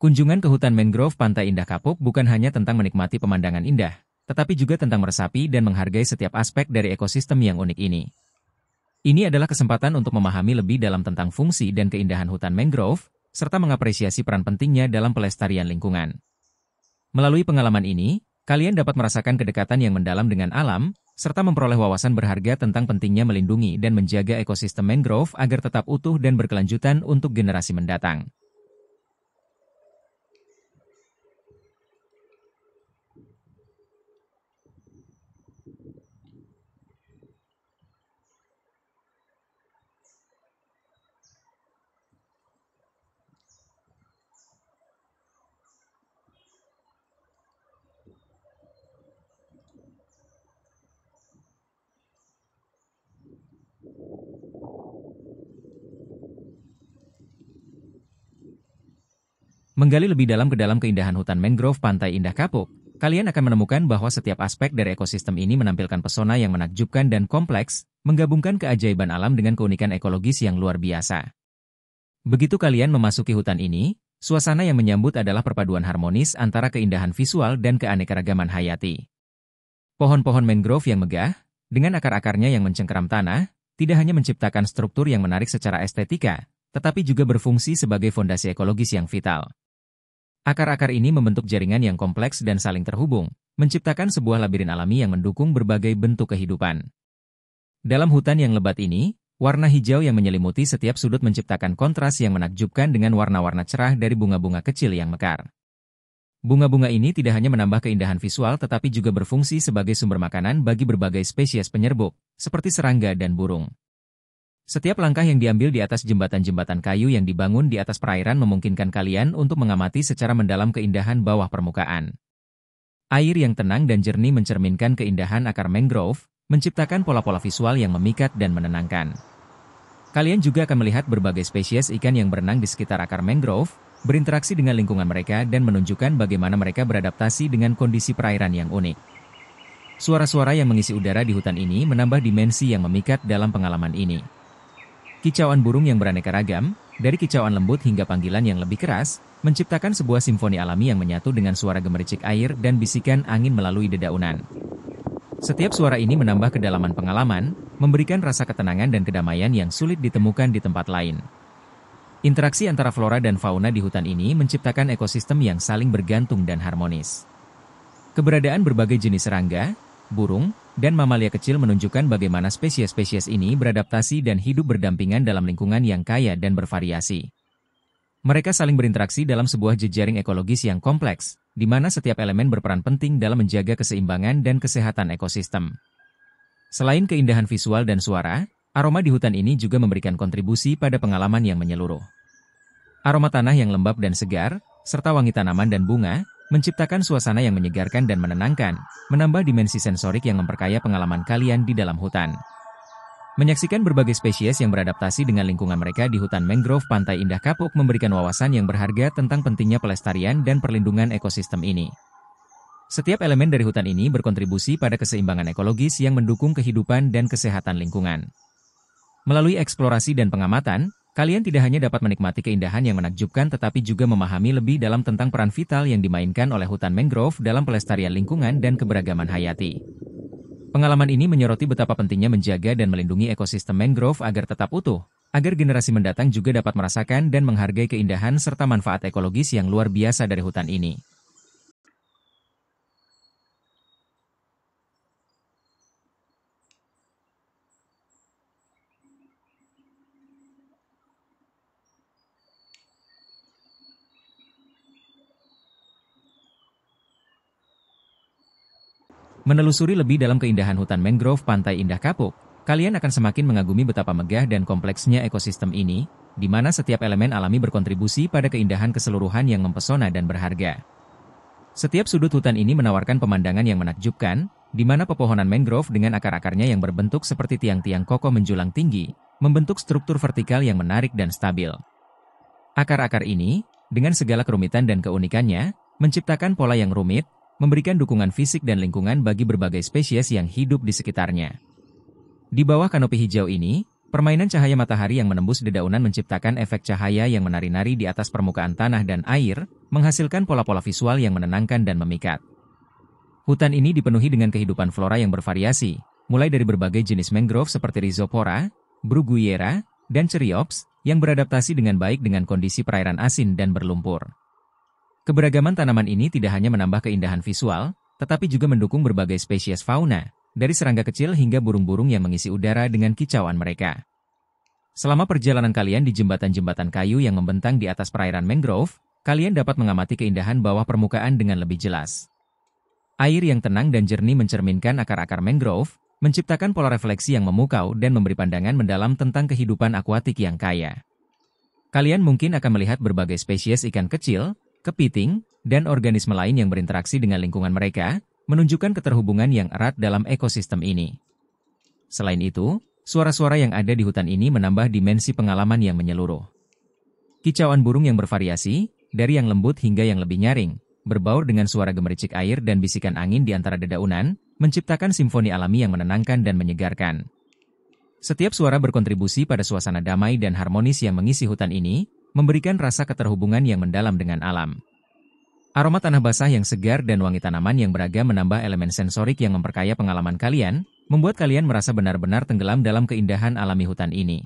Kunjungan ke hutan mangrove Pantai Indah Kapuk bukan hanya tentang menikmati pemandangan indah, tetapi juga tentang meresapi dan menghargai setiap aspek dari ekosistem yang unik ini. Ini adalah kesempatan untuk memahami lebih dalam tentang fungsi dan keindahan hutan mangrove, serta mengapresiasi peran pentingnya dalam pelestarian lingkungan. Melalui pengalaman ini, kalian dapat merasakan kedekatan yang mendalam dengan alam, serta memperoleh wawasan berharga tentang pentingnya melindungi dan menjaga ekosistem mangrove agar tetap utuh dan berkelanjutan untuk generasi mendatang. Menggali lebih dalam ke dalam keindahan hutan mangrove Pantai Indah Kapuk, kalian akan menemukan bahwa setiap aspek dari ekosistem ini menampilkan pesona yang menakjubkan dan kompleks, menggabungkan keajaiban alam dengan keunikan ekologis yang luar biasa. Begitu kalian memasuki hutan ini, suasana yang menyambut adalah perpaduan harmonis antara keindahan visual dan keanekaragaman hayati. Pohon-pohon mangrove yang megah, dengan akar-akarnya yang mencengkeram tanah, tidak hanya menciptakan struktur yang menarik secara estetika, tetapi juga berfungsi sebagai fondasi ekologis yang vital. Akar-akar ini membentuk jaringan yang kompleks dan saling terhubung, menciptakan sebuah labirin alami yang mendukung berbagai bentuk kehidupan. Dalam hutan yang lebat ini, warna hijau yang menyelimuti setiap sudut menciptakan kontras yang menakjubkan dengan warna-warna cerah dari bunga-bunga kecil yang mekar. Bunga-bunga ini tidak hanya menambah keindahan visual tetapi juga berfungsi sebagai sumber makanan bagi berbagai spesies penyerbuk, seperti serangga dan burung. Setiap langkah yang diambil di atas jembatan-jembatan kayu yang dibangun di atas perairan memungkinkan kalian untuk mengamati secara mendalam keindahan bawah permukaan. Air yang tenang dan jernih mencerminkan keindahan akar mangrove, menciptakan pola-pola visual yang memikat dan menenangkan. Kalian juga akan melihat berbagai spesies ikan yang berenang di sekitar akar mangrove, berinteraksi dengan lingkungan mereka dan menunjukkan bagaimana mereka beradaptasi dengan kondisi perairan yang unik. Suara-suara yang mengisi udara di hutan ini menambah dimensi yang memikat dalam pengalaman ini. Kicauan burung yang beraneka ragam, dari kicauan lembut hingga panggilan yang lebih keras, menciptakan sebuah simfoni alami yang menyatu dengan suara gemericik air dan bisikan angin melalui dedaunan. Setiap suara ini menambah kedalaman pengalaman, memberikan rasa ketenangan dan kedamaian yang sulit ditemukan di tempat lain. Interaksi antara flora dan fauna di hutan ini menciptakan ekosistem yang saling bergantung dan harmonis. Keberadaan berbagai jenis serangga, burung, dan mamalia kecil menunjukkan bagaimana spesies-spesies ini beradaptasi dan hidup berdampingan dalam lingkungan yang kaya dan bervariasi. Mereka saling berinteraksi dalam sebuah jejaring ekologis yang kompleks, di mana setiap elemen berperan penting dalam menjaga keseimbangan dan kesehatan ekosistem. Selain keindahan visual dan suara, aroma di hutan ini juga memberikan kontribusi pada pengalaman yang menyeluruh. Aroma tanah yang lembab dan segar, serta wangi tanaman dan bunga, menciptakan suasana yang menyegarkan dan menenangkan, menambah dimensi sensorik yang memperkaya pengalaman kalian di dalam hutan. Menyaksikan berbagai spesies yang beradaptasi dengan lingkungan mereka di hutan mangrove Pantai Indah Kapuk memberikan wawasan yang berharga tentang pentingnya pelestarian dan perlindungan ekosistem ini. Setiap elemen dari hutan ini berkontribusi pada keseimbangan ekologis yang mendukung kehidupan dan kesehatan lingkungan. Melalui eksplorasi dan pengamatan, Kalian tidak hanya dapat menikmati keindahan yang menakjubkan tetapi juga memahami lebih dalam tentang peran vital yang dimainkan oleh hutan mangrove dalam pelestarian lingkungan dan keberagaman hayati. Pengalaman ini menyoroti betapa pentingnya menjaga dan melindungi ekosistem mangrove agar tetap utuh, agar generasi mendatang juga dapat merasakan dan menghargai keindahan serta manfaat ekologis yang luar biasa dari hutan ini. Menelusuri lebih dalam keindahan hutan mangrove Pantai Indah Kapuk, kalian akan semakin mengagumi betapa megah dan kompleksnya ekosistem ini, di mana setiap elemen alami berkontribusi pada keindahan keseluruhan yang mempesona dan berharga. Setiap sudut hutan ini menawarkan pemandangan yang menakjubkan, di mana pepohonan mangrove dengan akar-akarnya yang berbentuk seperti tiang-tiang kokoh menjulang tinggi, membentuk struktur vertikal yang menarik dan stabil. Akar-akar ini, dengan segala kerumitan dan keunikannya, menciptakan pola yang rumit, memberikan dukungan fisik dan lingkungan bagi berbagai spesies yang hidup di sekitarnya. Di bawah kanopi hijau ini, permainan cahaya matahari yang menembus dedaunan menciptakan efek cahaya yang menari-nari di atas permukaan tanah dan air, menghasilkan pola-pola visual yang menenangkan dan memikat. Hutan ini dipenuhi dengan kehidupan flora yang bervariasi, mulai dari berbagai jenis mangrove seperti Rhizopora, Bruguiera, dan Ceriops, yang beradaptasi dengan baik dengan kondisi perairan asin dan berlumpur. Keberagaman tanaman ini tidak hanya menambah keindahan visual, tetapi juga mendukung berbagai spesies fauna, dari serangga kecil hingga burung-burung yang mengisi udara dengan kicauan mereka. Selama perjalanan kalian di jembatan-jembatan kayu yang membentang di atas perairan mangrove, kalian dapat mengamati keindahan bawah permukaan dengan lebih jelas. Air yang tenang dan jernih mencerminkan akar-akar mangrove, menciptakan pola refleksi yang memukau dan memberi pandangan mendalam tentang kehidupan akuatik yang kaya. Kalian mungkin akan melihat berbagai spesies ikan kecil, kepiting, dan organisme lain yang berinteraksi dengan lingkungan mereka, menunjukkan keterhubungan yang erat dalam ekosistem ini. Selain itu, suara-suara yang ada di hutan ini menambah dimensi pengalaman yang menyeluruh. Kicauan burung yang bervariasi, dari yang lembut hingga yang lebih nyaring, berbaur dengan suara gemericik air dan bisikan angin di antara dedaunan, menciptakan simfoni alami yang menenangkan dan menyegarkan. Setiap suara berkontribusi pada suasana damai dan harmonis yang mengisi hutan ini, memberikan rasa keterhubungan yang mendalam dengan alam. Aroma tanah basah yang segar dan wangi tanaman yang beragam menambah elemen sensorik yang memperkaya pengalaman kalian, membuat kalian merasa benar-benar tenggelam dalam keindahan alami hutan ini.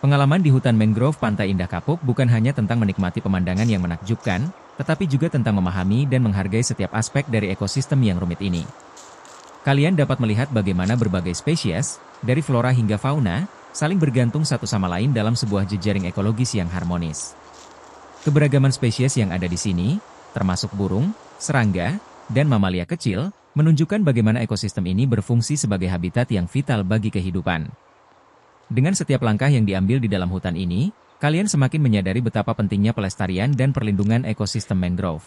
Pengalaman di hutan mangrove Pantai Indah Kapuk bukan hanya tentang menikmati pemandangan yang menakjubkan, tetapi juga tentang memahami dan menghargai setiap aspek dari ekosistem yang rumit ini. Kalian dapat melihat bagaimana berbagai spesies, dari flora hingga fauna, saling bergantung satu sama lain dalam sebuah jejaring ekologis yang harmonis. Keberagaman spesies yang ada di sini, termasuk burung, serangga, dan mamalia kecil, menunjukkan bagaimana ekosistem ini berfungsi sebagai habitat yang vital bagi kehidupan. Dengan setiap langkah yang diambil di dalam hutan ini, kalian semakin menyadari betapa pentingnya pelestarian dan perlindungan ekosistem mangrove.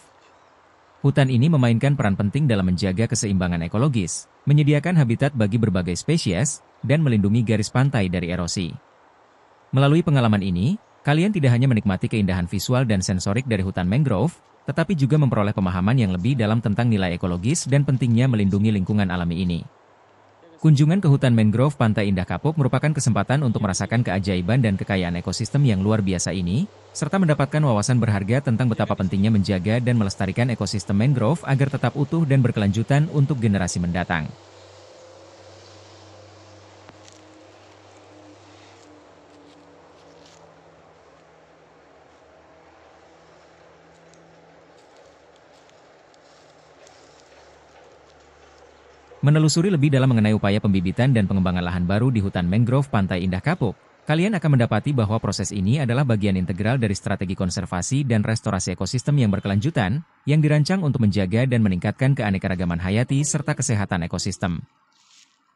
Hutan ini memainkan peran penting dalam menjaga keseimbangan ekologis, menyediakan habitat bagi berbagai spesies, dan melindungi garis pantai dari erosi. Melalui pengalaman ini, kalian tidak hanya menikmati keindahan visual dan sensorik dari hutan mangrove, tetapi juga memperoleh pemahaman yang lebih dalam tentang nilai ekologis dan pentingnya melindungi lingkungan alami ini. Kunjungan ke hutan mangrove Pantai Indah Kapuk merupakan kesempatan untuk merasakan keajaiban dan kekayaan ekosistem yang luar biasa ini, serta mendapatkan wawasan berharga tentang betapa pentingnya menjaga dan melestarikan ekosistem mangrove agar tetap utuh dan berkelanjutan untuk generasi mendatang. Menelusuri lebih dalam mengenai upaya pembibitan dan pengembangan lahan baru di hutan mangrove Pantai Indah Kapuk, kalian akan mendapati bahwa proses ini adalah bagian integral dari strategi konservasi dan restorasi ekosistem yang berkelanjutan, yang dirancang untuk menjaga dan meningkatkan keanekaragaman hayati serta kesehatan ekosistem.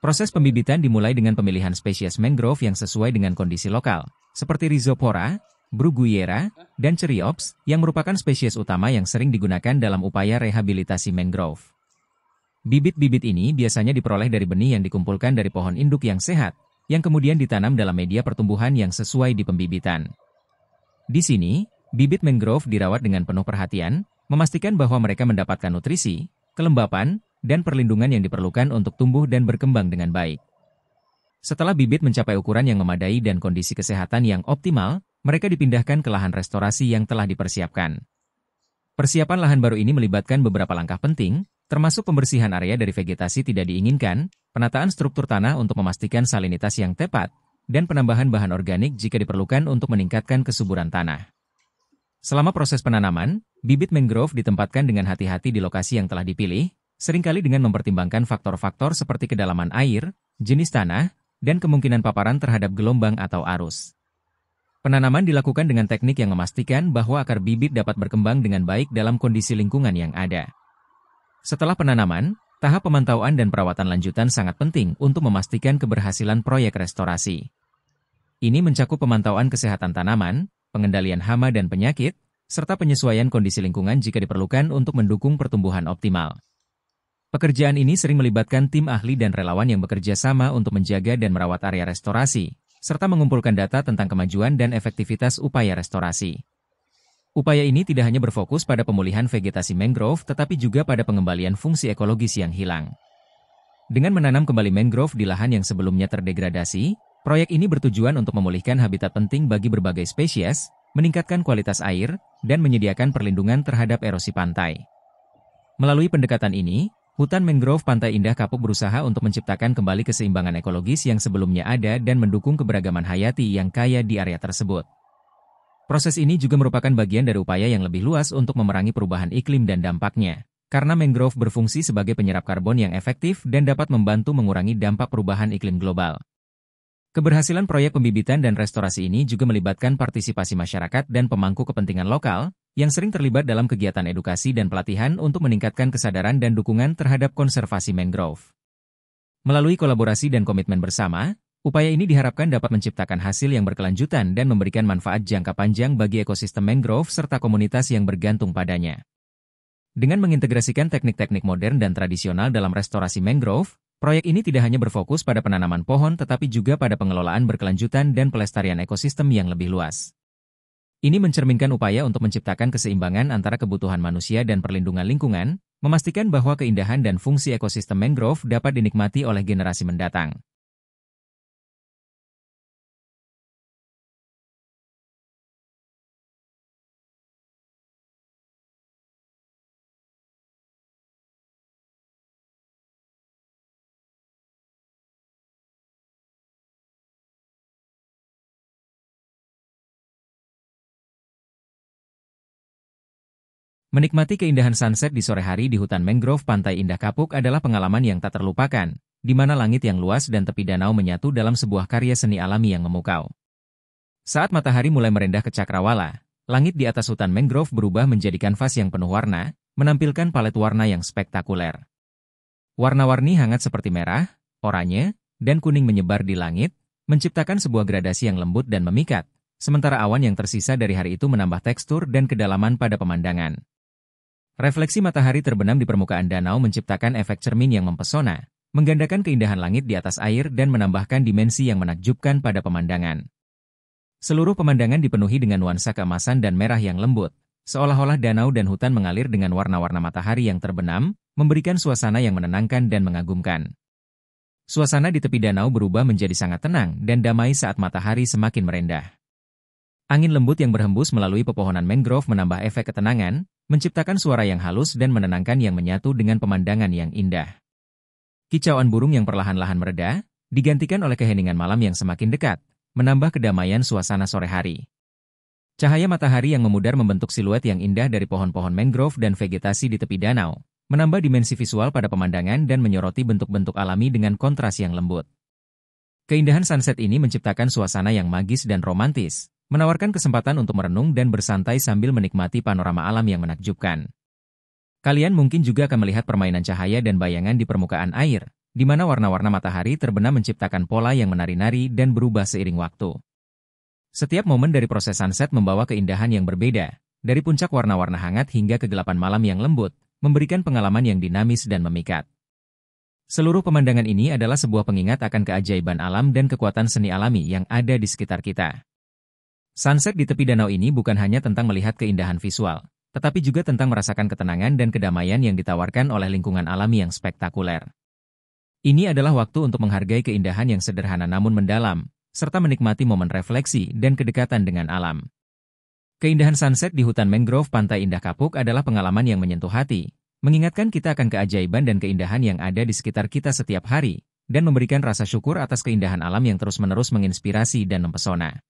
Proses pembibitan dimulai dengan pemilihan spesies mangrove yang sesuai dengan kondisi lokal, seperti Rhizophora, Bruguiera, dan Ceriops, yang merupakan spesies utama yang sering digunakan dalam upaya rehabilitasi mangrove. Bibit-bibit ini biasanya diperoleh dari benih yang dikumpulkan dari pohon induk yang sehat, yang kemudian ditanam dalam media pertumbuhan yang sesuai di pembibitan. Di sini, bibit mangrove dirawat dengan penuh perhatian, memastikan bahwa mereka mendapatkan nutrisi, kelembapan, dan perlindungan yang diperlukan untuk tumbuh dan berkembang dengan baik. Setelah bibit mencapai ukuran yang memadai dan kondisi kesehatan yang optimal, mereka dipindahkan ke lahan restorasi yang telah dipersiapkan. Persiapan lahan baru ini melibatkan beberapa langkah penting, termasuk pembersihan area dari vegetasi tidak diinginkan, penataan struktur tanah untuk memastikan salinitas yang tepat, dan penambahan bahan organik jika diperlukan untuk meningkatkan kesuburan tanah. Selama proses penanaman, bibit mangrove ditempatkan dengan hati-hati di lokasi yang telah dipilih, seringkali dengan mempertimbangkan faktor-faktor seperti kedalaman air, jenis tanah, dan kemungkinan paparan terhadap gelombang atau arus. Penanaman dilakukan dengan teknik yang memastikan bahwa akar bibit dapat berkembang dengan baik dalam kondisi lingkungan yang ada. Setelah penanaman, tahap pemantauan dan perawatan lanjutan sangat penting untuk memastikan keberhasilan proyek restorasi. Ini mencakup pemantauan kesehatan tanaman, pengendalian hama dan penyakit, serta penyesuaian kondisi lingkungan jika diperlukan untuk mendukung pertumbuhan optimal. Pekerjaan ini sering melibatkan tim ahli dan relawan yang bekerja sama untuk menjaga dan merawat area restorasi, serta mengumpulkan data tentang kemajuan dan efektivitas upaya restorasi. Upaya ini tidak hanya berfokus pada pemulihan vegetasi mangrove tetapi juga pada pengembalian fungsi ekologis yang hilang. Dengan menanam kembali mangrove di lahan yang sebelumnya terdegradasi, proyek ini bertujuan untuk memulihkan habitat penting bagi berbagai spesies, meningkatkan kualitas air, dan menyediakan perlindungan terhadap erosi pantai. Melalui pendekatan ini, Hutan mangrove Pantai Indah Kapuk berusaha untuk menciptakan kembali keseimbangan ekologis yang sebelumnya ada dan mendukung keberagaman hayati yang kaya di area tersebut. Proses ini juga merupakan bagian dari upaya yang lebih luas untuk memerangi perubahan iklim dan dampaknya, karena mangrove berfungsi sebagai penyerap karbon yang efektif dan dapat membantu mengurangi dampak perubahan iklim global. Keberhasilan proyek pembibitan dan restorasi ini juga melibatkan partisipasi masyarakat dan pemangku kepentingan lokal, yang sering terlibat dalam kegiatan edukasi dan pelatihan untuk meningkatkan kesadaran dan dukungan terhadap konservasi mangrove. Melalui kolaborasi dan komitmen bersama, upaya ini diharapkan dapat menciptakan hasil yang berkelanjutan dan memberikan manfaat jangka panjang bagi ekosistem mangrove serta komunitas yang bergantung padanya. Dengan mengintegrasikan teknik-teknik modern dan tradisional dalam restorasi mangrove, proyek ini tidak hanya berfokus pada penanaman pohon tetapi juga pada pengelolaan berkelanjutan dan pelestarian ekosistem yang lebih luas. Ini mencerminkan upaya untuk menciptakan keseimbangan antara kebutuhan manusia dan perlindungan lingkungan, memastikan bahwa keindahan dan fungsi ekosistem mangrove dapat dinikmati oleh generasi mendatang. Menikmati keindahan sunset di sore hari di hutan mangrove Pantai Indah Kapuk adalah pengalaman yang tak terlupakan, di mana langit yang luas dan tepi danau menyatu dalam sebuah karya seni alami yang memukau. Saat matahari mulai merendah ke cakrawala, langit di atas hutan mangrove berubah menjadi kanvas yang penuh warna, menampilkan palet warna yang spektakuler. Warna-warni hangat seperti merah, oranye, dan kuning menyebar di langit, menciptakan sebuah gradasi yang lembut dan memikat, sementara awan yang tersisa dari hari itu menambah tekstur dan kedalaman pada pemandangan. Refleksi matahari terbenam di permukaan danau menciptakan efek cermin yang mempesona, menggandakan keindahan langit di atas air dan menambahkan dimensi yang menakjubkan pada pemandangan. Seluruh pemandangan dipenuhi dengan nuansa keemasan dan merah yang lembut, seolah-olah danau dan hutan mengalir dengan warna-warna matahari yang terbenam, memberikan suasana yang menenangkan dan mengagumkan. Suasana di tepi danau berubah menjadi sangat tenang dan damai saat matahari semakin merendah. Angin lembut yang berhembus melalui pepohonan mangrove menambah efek ketenangan, menciptakan suara yang halus dan menenangkan yang menyatu dengan pemandangan yang indah. Kicauan burung yang perlahan-lahan mereda, digantikan oleh keheningan malam yang semakin dekat, menambah kedamaian suasana sore hari. Cahaya matahari yang memudar membentuk siluet yang indah dari pohon-pohon mangrove dan vegetasi di tepi danau, menambah dimensi visual pada pemandangan dan menyoroti bentuk-bentuk alami dengan kontras yang lembut. Keindahan sunset ini menciptakan suasana yang magis dan romantis, menawarkan kesempatan untuk merenung dan bersantai sambil menikmati panorama alam yang menakjubkan. Kalian mungkin juga akan melihat permainan cahaya dan bayangan di permukaan air, di mana warna-warna matahari terbenam menciptakan pola yang menari-nari dan berubah seiring waktu. Setiap momen dari proses sunset membawa keindahan yang berbeda, dari puncak warna-warna hangat hingga kegelapan malam yang lembut, memberikan pengalaman yang dinamis dan memikat. Seluruh pemandangan ini adalah sebuah pengingat akan keajaiban alam dan kekuatan seni alami yang ada di sekitar kita. Sunset di tepi danau ini bukan hanya tentang melihat keindahan visual, tetapi juga tentang merasakan ketenangan dan kedamaian yang ditawarkan oleh lingkungan alami yang spektakuler. Ini adalah waktu untuk menghargai keindahan yang sederhana namun mendalam, serta menikmati momen refleksi dan kedekatan dengan alam. Keindahan sunset di hutan mangrove Pantai Indah Kapuk adalah pengalaman yang menyentuh hati, mengingatkan kita akan keajaiban dan keindahan yang ada di sekitar kita setiap hari, dan memberikan rasa syukur atas keindahan alam yang terus-menerus menginspirasi dan mempesona.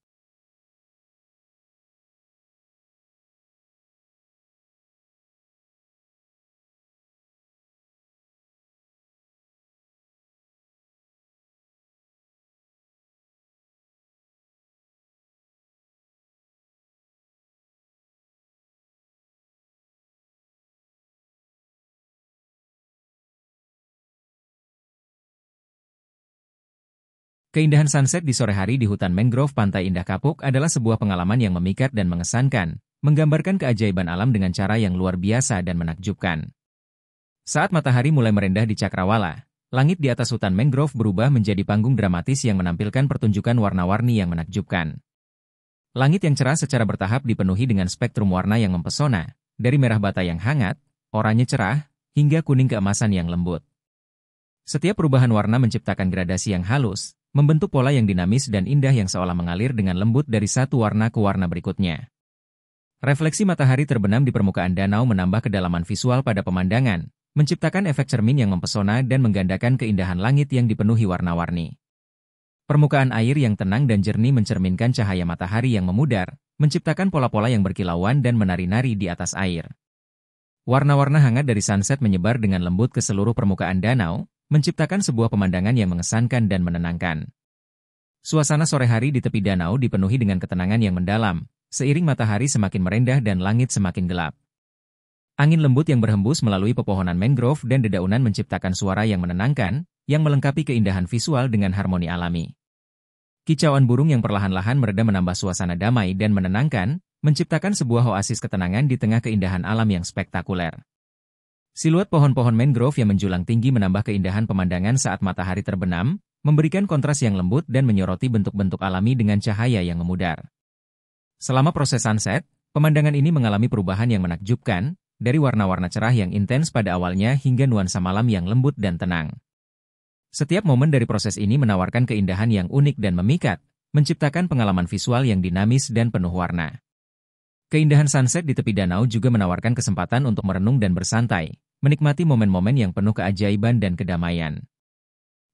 Keindahan sunset di sore hari di hutan mangrove Pantai Indah Kapuk adalah sebuah pengalaman yang memikat dan mengesankan, menggambarkan keajaiban alam dengan cara yang luar biasa dan menakjubkan. Saat matahari mulai merendah di Cakrawala, langit di atas hutan mangrove berubah menjadi panggung dramatis yang menampilkan pertunjukan warna-warni yang menakjubkan. Langit yang cerah secara bertahap dipenuhi dengan spektrum warna yang mempesona, dari merah bata yang hangat, oranye cerah, hingga kuning keemasan yang lembut. Setiap perubahan warna menciptakan gradasi yang halus, membentuk pola yang dinamis dan indah yang seolah mengalir dengan lembut dari satu warna ke warna berikutnya. Refleksi matahari terbenam di permukaan danau menambah kedalaman visual pada pemandangan, menciptakan efek cermin yang mempesona dan menggandakan keindahan langit yang dipenuhi warna-warni. Permukaan air yang tenang dan jernih mencerminkan cahaya matahari yang memudar, menciptakan pola-pola yang berkilauan dan menari-nari di atas air. Warna-warna hangat dari sunset menyebar dengan lembut ke seluruh permukaan danau, menciptakan sebuah pemandangan yang mengesankan dan menenangkan. Suasana sore hari di tepi danau dipenuhi dengan ketenangan yang mendalam, seiring matahari semakin merendah dan langit semakin gelap. Angin lembut yang berhembus melalui pepohonan mangrove dan dedaunan menciptakan suara yang menenangkan, yang melengkapi keindahan visual dengan harmoni alami. Kicauan burung yang perlahan-lahan mereda menambah suasana damai dan menenangkan, menciptakan sebuah oasis ketenangan di tengah keindahan alam yang spektakuler. Siluet pohon-pohon mangrove yang menjulang tinggi menambah keindahan pemandangan saat matahari terbenam, memberikan kontras yang lembut dan menyoroti bentuk-bentuk alami dengan cahaya yang memudar. Selama proses sunset, pemandangan ini mengalami perubahan yang menakjubkan, dari warna-warna cerah yang intens pada awalnya hingga nuansa malam yang lembut dan tenang. Setiap momen dari proses ini menawarkan keindahan yang unik dan memikat, menciptakan pengalaman visual yang dinamis dan penuh warna. Keindahan sunset di tepi danau juga menawarkan kesempatan untuk merenung dan bersantai, menikmati momen-momen yang penuh keajaiban dan kedamaian.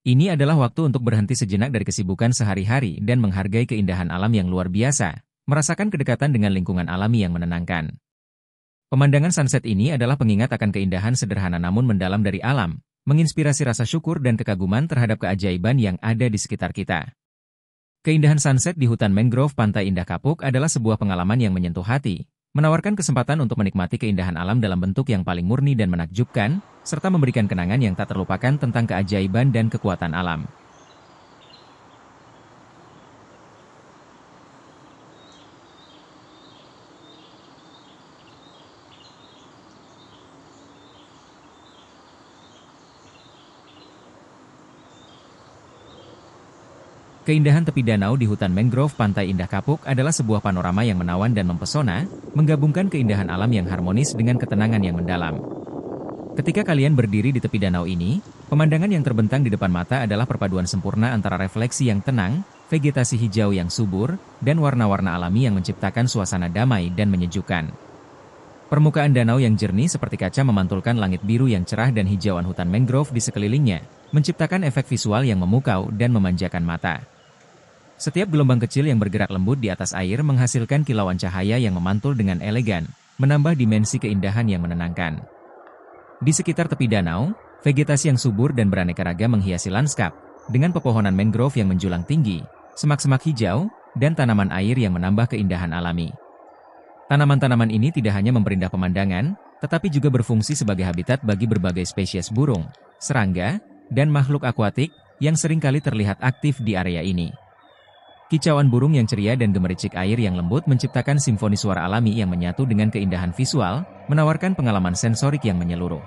Ini adalah waktu untuk berhenti sejenak dari kesibukan sehari-hari dan menghargai keindahan alam yang luar biasa, merasakan kedekatan dengan lingkungan alami yang menenangkan. Pemandangan sunset ini adalah pengingat akan keindahan sederhana namun mendalam dari alam, menginspirasi rasa syukur dan kekaguman terhadap keajaiban yang ada di sekitar kita. Keindahan sunset di hutan mangrove Pantai Indah Kapuk adalah sebuah pengalaman yang menyentuh hati, menawarkan kesempatan untuk menikmati keindahan alam dalam bentuk yang paling murni dan menakjubkan, serta memberikan kenangan yang tak terlupakan tentang keajaiban dan kekuatan alam. Keindahan tepi danau di hutan mangrove Pantai Indah Kapuk adalah sebuah panorama yang menawan dan mempesona, menggabungkan keindahan alam yang harmonis dengan ketenangan yang mendalam. Ketika kalian berdiri di tepi danau ini, pemandangan yang terbentang di depan mata adalah perpaduan sempurna antara refleksi yang tenang, vegetasi hijau yang subur, dan warna-warna alami yang menciptakan suasana damai dan menyejukkan. Permukaan danau yang jernih seperti kaca memantulkan langit biru yang cerah dan hijauan hutan mangrove di sekelilingnya, menciptakan efek visual yang memukau dan memanjakan mata. Setiap gelombang kecil yang bergerak lembut di atas air menghasilkan kilauan cahaya yang memantul dengan elegan, menambah dimensi keindahan yang menenangkan. Di sekitar tepi danau, vegetasi yang subur dan beraneka ragam menghiasi lanskap, dengan pepohonan mangrove yang menjulang tinggi, semak-semak hijau, dan tanaman air yang menambah keindahan alami. Tanaman-tanaman ini tidak hanya memperindah pemandangan, tetapi juga berfungsi sebagai habitat bagi berbagai spesies burung, serangga, dan makhluk akuatik yang seringkali terlihat aktif di area ini. Kicauan burung yang ceria dan gemericik air yang lembut menciptakan simfoni suara alami yang menyatu dengan keindahan visual, menawarkan pengalaman sensorik yang menyeluruh.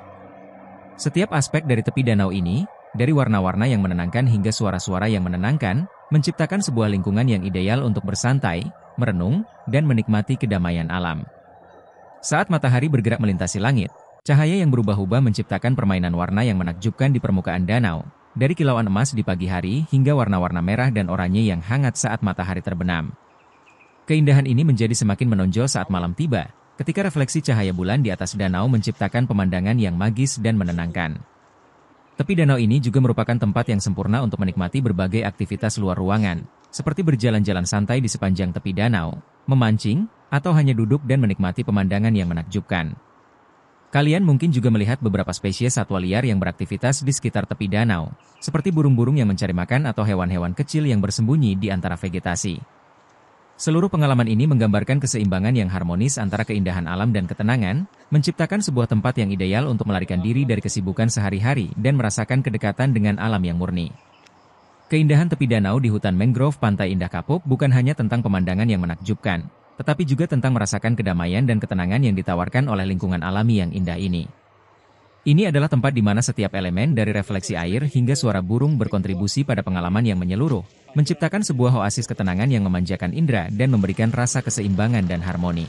Setiap aspek dari tepi danau ini, dari warna-warna yang menenangkan hingga suara-suara yang menenangkan, menciptakan sebuah lingkungan yang ideal untuk bersantai, merenung, dan menikmati kedamaian alam. Saat matahari bergerak melintasi langit, cahaya yang berubah-ubah menciptakan permainan warna yang menakjubkan di permukaan danau, dari kilauan emas di pagi hari hingga warna-warna merah dan oranye yang hangat saat matahari terbenam. Keindahan ini menjadi semakin menonjol saat malam tiba, ketika refleksi cahaya bulan di atas danau menciptakan pemandangan yang magis dan menenangkan. Tepi danau ini juga merupakan tempat yang sempurna untuk menikmati berbagai aktivitas luar ruangan, seperti berjalan-jalan santai di sepanjang tepi danau, memancing, atau hanya duduk dan menikmati pemandangan yang menakjubkan. Kalian mungkin juga melihat beberapa spesies satwa liar yang beraktivitas di sekitar tepi danau, seperti burung-burung yang mencari makan atau hewan-hewan kecil yang bersembunyi di antara vegetasi. Seluruh pengalaman ini menggambarkan keseimbangan yang harmonis antara keindahan alam dan ketenangan, menciptakan sebuah tempat yang ideal untuk melarikan diri dari kesibukan sehari-hari dan merasakan kedekatan dengan alam yang murni. Keindahan tepi danau di hutan mangrove Pantai Indah Kapuk bukan hanya tentang pemandangan yang menakjubkan, tetapi juga tentang merasakan kedamaian dan ketenangan yang ditawarkan oleh lingkungan alami yang indah ini. Ini adalah tempat di mana setiap elemen dari refleksi air hingga suara burung berkontribusi pada pengalaman yang menyeluruh, menciptakan sebuah oasis ketenangan yang memanjakan indera dan memberikan rasa keseimbangan dan harmoni.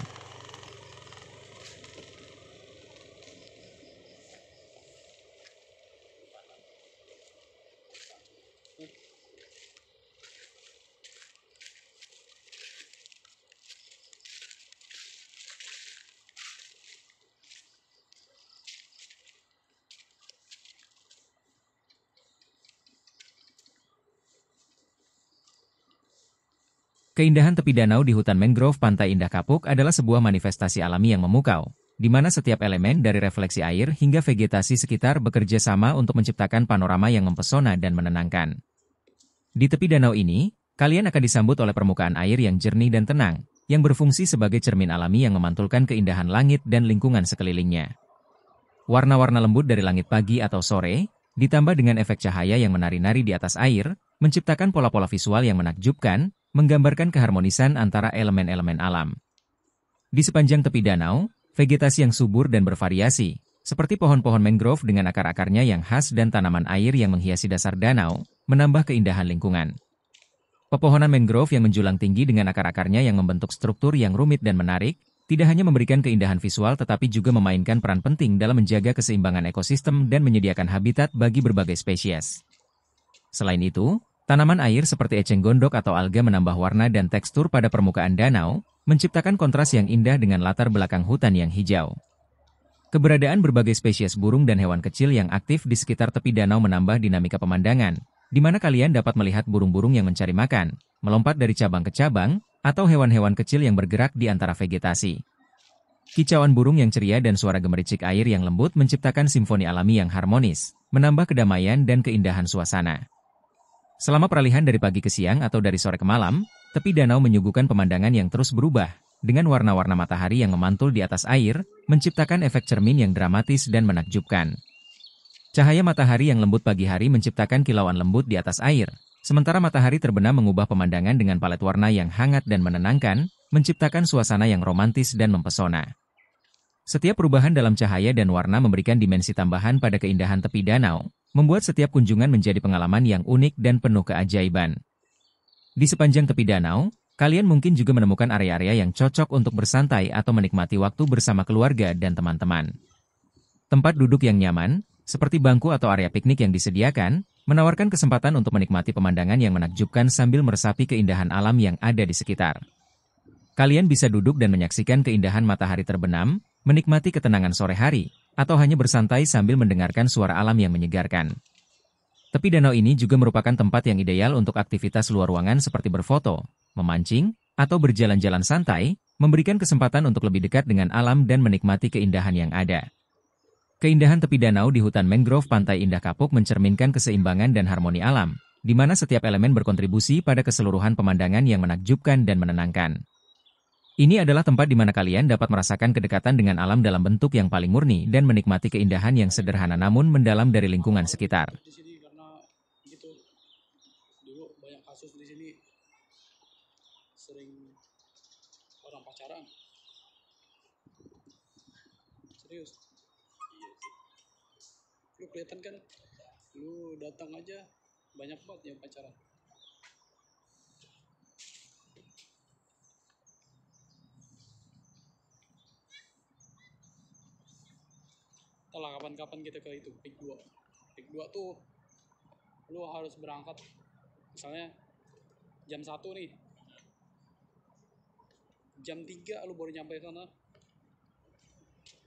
Keindahan tepi danau di hutan mangrove Pantai Indah Kapuk adalah sebuah manifestasi alami yang memukau, di mana setiap elemen dari refleksi air hingga vegetasi sekitar bekerja sama untuk menciptakan panorama yang mempesona dan menenangkan. Di tepi danau ini, kalian akan disambut oleh permukaan air yang jernih dan tenang, yang berfungsi sebagai cermin alami yang memantulkan keindahan langit dan lingkungan sekelilingnya. Warna-warna lembut dari langit pagi atau sore, ditambah dengan efek cahaya yang menari-nari di atas air, menciptakan pola-pola visual yang menakjubkan menggambarkan keharmonisan antara elemen-elemen alam. Di sepanjang tepi danau, vegetasi yang subur dan bervariasi, seperti pohon-pohon mangrove dengan akar-akarnya yang khas dan tanaman air yang menghiasi dasar danau, menambah keindahan lingkungan. Pepohonan mangrove yang menjulang tinggi dengan akar-akarnya yang membentuk struktur yang rumit dan menarik, tidak hanya memberikan keindahan visual tetapi juga memainkan peran penting dalam menjaga keseimbangan ekosistem dan menyediakan habitat bagi berbagai spesies. Selain itu, Tanaman air seperti eceng gondok atau alga menambah warna dan tekstur pada permukaan danau, menciptakan kontras yang indah dengan latar belakang hutan yang hijau. Keberadaan berbagai spesies burung dan hewan kecil yang aktif di sekitar tepi danau menambah dinamika pemandangan, di mana kalian dapat melihat burung-burung yang mencari makan, melompat dari cabang ke cabang, atau hewan-hewan kecil yang bergerak di antara vegetasi. Kicauan burung yang ceria dan suara gemericik air yang lembut menciptakan simfoni alami yang harmonis, menambah kedamaian dan keindahan suasana. Selama peralihan dari pagi ke siang atau dari sore ke malam, tepi danau menyuguhkan pemandangan yang terus berubah, dengan warna-warna matahari yang memantul di atas air, menciptakan efek cermin yang dramatis dan menakjubkan. Cahaya matahari yang lembut pagi hari menciptakan kilauan lembut di atas air, sementara matahari terbenam mengubah pemandangan dengan palet warna yang hangat dan menenangkan, menciptakan suasana yang romantis dan mempesona. Setiap perubahan dalam cahaya dan warna memberikan dimensi tambahan pada keindahan tepi danau, membuat setiap kunjungan menjadi pengalaman yang unik dan penuh keajaiban. Di sepanjang tepi danau, kalian mungkin juga menemukan area-area yang cocok untuk bersantai atau menikmati waktu bersama keluarga dan teman-teman. Tempat duduk yang nyaman, seperti bangku atau area piknik yang disediakan, menawarkan kesempatan untuk menikmati pemandangan yang menakjubkan sambil meresapi keindahan alam yang ada di sekitar. Kalian bisa duduk dan menyaksikan keindahan matahari terbenam, menikmati ketenangan sore hari, atau hanya bersantai sambil mendengarkan suara alam yang menyegarkan. Tepi danau ini juga merupakan tempat yang ideal untuk aktivitas luar ruangan seperti berfoto, memancing, atau berjalan-jalan santai, memberikan kesempatan untuk lebih dekat dengan alam dan menikmati keindahan yang ada. Keindahan tepi danau di hutan mangrove Pantai Indah Kapuk mencerminkan keseimbangan dan harmoni alam, di mana setiap elemen berkontribusi pada keseluruhan pemandangan yang menakjubkan dan menenangkan. Ini adalah tempat di mana kalian dapat merasakan kedekatan dengan alam dalam bentuk yang paling murni dan menikmati keindahan yang sederhana namun mendalam dari lingkungan sekitar. Lu kelihatan kan? Lu datang aja banyak banget yang pacaran. lah kapan-kapan kita ke itu peak 2 peak 2 tuh lu harus berangkat misalnya jam 1 nih jam 3 lu baru nyampe sana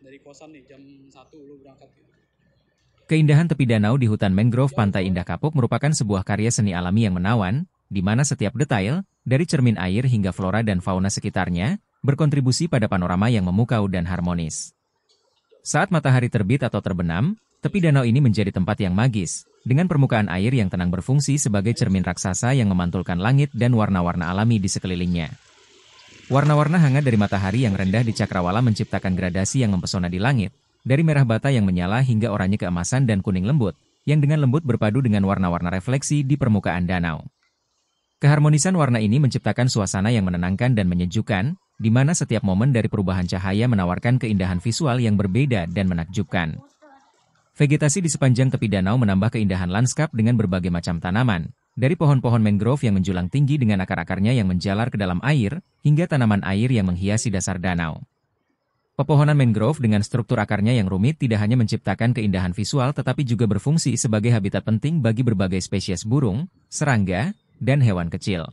dari kosan nih jam 1 lu berangkat gitu. Keindahan tepi danau di hutan mangrove Pantai Indah Kapuk merupakan sebuah karya seni alami yang menawan, di mana setiap detail, dari cermin air hingga flora dan fauna sekitarnya, berkontribusi pada panorama yang memukau dan harmonis. Saat matahari terbit atau terbenam, tepi danau ini menjadi tempat yang magis, dengan permukaan air yang tenang berfungsi sebagai cermin raksasa yang memantulkan langit dan warna-warna alami di sekelilingnya. Warna-warna hangat dari matahari yang rendah di cakrawala menciptakan gradasi yang mempesona di langit, dari merah bata yang menyala hingga oranye keemasan dan kuning lembut, yang dengan lembut berpadu dengan warna-warna refleksi di permukaan danau. Keharmonisan warna ini menciptakan suasana yang menenangkan dan menyejukkan, di mana setiap momen dari perubahan cahaya menawarkan keindahan visual yang berbeda dan menakjubkan. Vegetasi di sepanjang tepi danau menambah keindahan lanskap dengan berbagai macam tanaman, dari pohon-pohon mangrove yang menjulang tinggi dengan akar-akarnya yang menjalar ke dalam air, hingga tanaman air yang menghiasi dasar danau. Pepohonan mangrove dengan struktur akarnya yang rumit tidak hanya menciptakan keindahan visual tetapi juga berfungsi sebagai habitat penting bagi berbagai spesies burung, serangga, dan hewan kecil.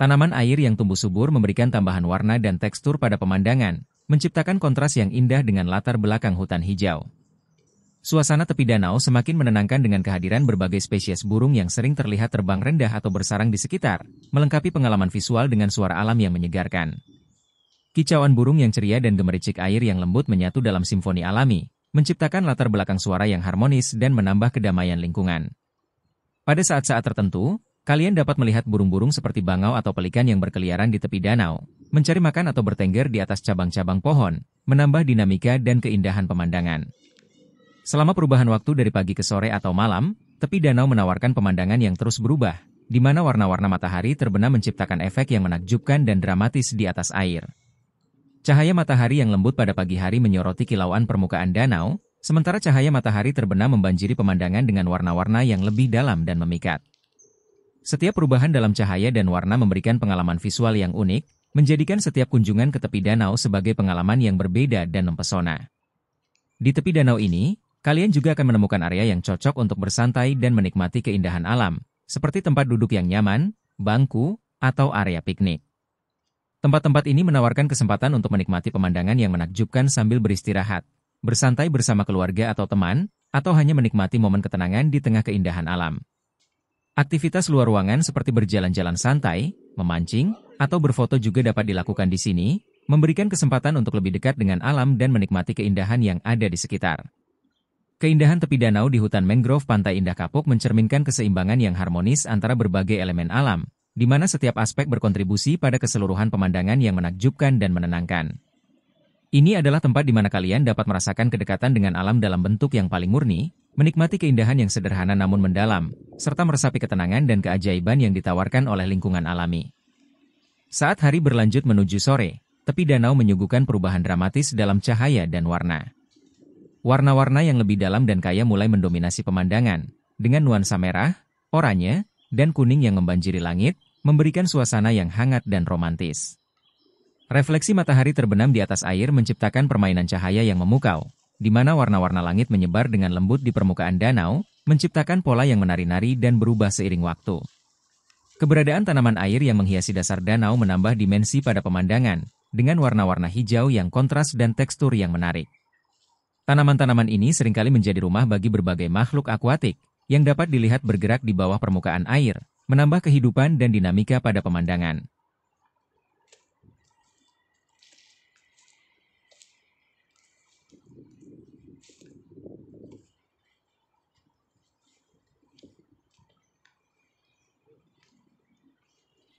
Tanaman air yang tumbuh subur memberikan tambahan warna dan tekstur pada pemandangan, menciptakan kontras yang indah dengan latar belakang hutan hijau. Suasana tepi danau semakin menenangkan dengan kehadiran berbagai spesies burung yang sering terlihat terbang rendah atau bersarang di sekitar, melengkapi pengalaman visual dengan suara alam yang menyegarkan. Kicauan burung yang ceria dan gemericik air yang lembut menyatu dalam simfoni alami, menciptakan latar belakang suara yang harmonis dan menambah kedamaian lingkungan. Pada saat-saat tertentu, Kalian dapat melihat burung-burung seperti bangau atau pelikan yang berkeliaran di tepi danau, mencari makan atau bertengger di atas cabang-cabang pohon, menambah dinamika dan keindahan pemandangan. Selama perubahan waktu dari pagi ke sore atau malam, tepi danau menawarkan pemandangan yang terus berubah, di mana warna-warna matahari terbenam menciptakan efek yang menakjubkan dan dramatis di atas air. Cahaya matahari yang lembut pada pagi hari menyoroti kilauan permukaan danau, sementara cahaya matahari terbenam membanjiri pemandangan dengan warna-warna yang lebih dalam dan memikat. Setiap perubahan dalam cahaya dan warna memberikan pengalaman visual yang unik, menjadikan setiap kunjungan ke tepi danau sebagai pengalaman yang berbeda dan mempesona. Di tepi danau ini, kalian juga akan menemukan area yang cocok untuk bersantai dan menikmati keindahan alam, seperti tempat duduk yang nyaman, bangku, atau area piknik. Tempat-tempat ini menawarkan kesempatan untuk menikmati pemandangan yang menakjubkan sambil beristirahat, bersantai bersama keluarga atau teman, atau hanya menikmati momen ketenangan di tengah keindahan alam. Aktivitas luar ruangan seperti berjalan-jalan santai, memancing, atau berfoto juga dapat dilakukan di sini, memberikan kesempatan untuk lebih dekat dengan alam dan menikmati keindahan yang ada di sekitar. Keindahan tepi danau di hutan mangrove Pantai Indah Kapuk mencerminkan keseimbangan yang harmonis antara berbagai elemen alam, di mana setiap aspek berkontribusi pada keseluruhan pemandangan yang menakjubkan dan menenangkan. Ini adalah tempat di mana kalian dapat merasakan kedekatan dengan alam dalam bentuk yang paling murni, menikmati keindahan yang sederhana namun mendalam, serta meresapi ketenangan dan keajaiban yang ditawarkan oleh lingkungan alami. Saat hari berlanjut menuju sore, tepi danau menyuguhkan perubahan dramatis dalam cahaya dan warna. Warna-warna yang lebih dalam dan kaya mulai mendominasi pemandangan, dengan nuansa merah, oranye, dan kuning yang membanjiri langit, memberikan suasana yang hangat dan romantis. Refleksi matahari terbenam di atas air menciptakan permainan cahaya yang memukau, di mana warna-warna langit menyebar dengan lembut di permukaan danau, menciptakan pola yang menari-nari dan berubah seiring waktu. Keberadaan tanaman air yang menghiasi dasar danau menambah dimensi pada pemandangan, dengan warna-warna hijau yang kontras dan tekstur yang menarik. Tanaman-tanaman ini seringkali menjadi rumah bagi berbagai makhluk akuatik, yang dapat dilihat bergerak di bawah permukaan air, menambah kehidupan dan dinamika pada pemandangan.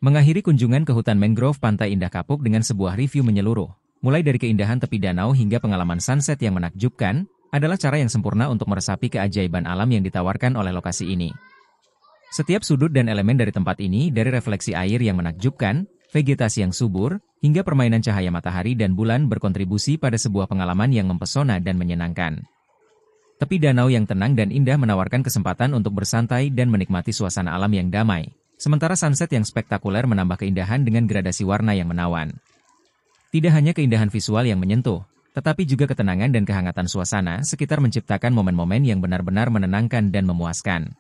Mengakhiri kunjungan ke hutan mangrove Pantai Indah Kapuk dengan sebuah review menyeluruh, mulai dari keindahan tepi danau hingga pengalaman sunset yang menakjubkan, adalah cara yang sempurna untuk meresapi keajaiban alam yang ditawarkan oleh lokasi ini. Setiap sudut dan elemen dari tempat ini dari refleksi air yang menakjubkan, vegetasi yang subur, hingga permainan cahaya matahari dan bulan berkontribusi pada sebuah pengalaman yang mempesona dan menyenangkan. Tepi danau yang tenang dan indah menawarkan kesempatan untuk bersantai dan menikmati suasana alam yang damai, Sementara sunset yang spektakuler menambah keindahan dengan gradasi warna yang menawan. Tidak hanya keindahan visual yang menyentuh, tetapi juga ketenangan dan kehangatan suasana sekitar menciptakan momen-momen yang benar-benar menenangkan dan memuaskan.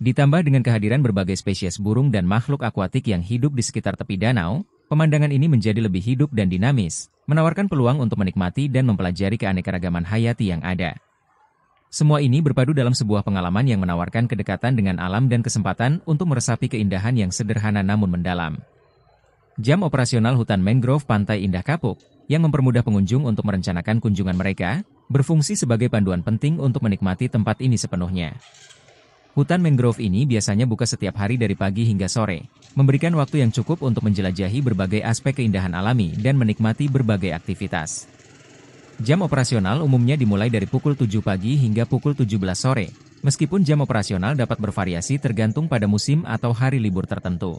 Ditambah dengan kehadiran berbagai spesies burung dan makhluk akuatik yang hidup di sekitar tepi danau, pemandangan ini menjadi lebih hidup dan dinamis, menawarkan peluang untuk menikmati dan mempelajari keanekaragaman hayati yang ada. Semua ini berpadu dalam sebuah pengalaman yang menawarkan kedekatan dengan alam dan kesempatan untuk meresapi keindahan yang sederhana namun mendalam. Jam operasional hutan mangrove Pantai Indah Kapuk, yang mempermudah pengunjung untuk merencanakan kunjungan mereka, berfungsi sebagai panduan penting untuk menikmati tempat ini sepenuhnya. Hutan mangrove ini biasanya buka setiap hari dari pagi hingga sore, memberikan waktu yang cukup untuk menjelajahi berbagai aspek keindahan alami dan menikmati berbagai aktivitas. Jam operasional umumnya dimulai dari pukul 7 pagi hingga pukul 17 sore, meskipun jam operasional dapat bervariasi tergantung pada musim atau hari libur tertentu.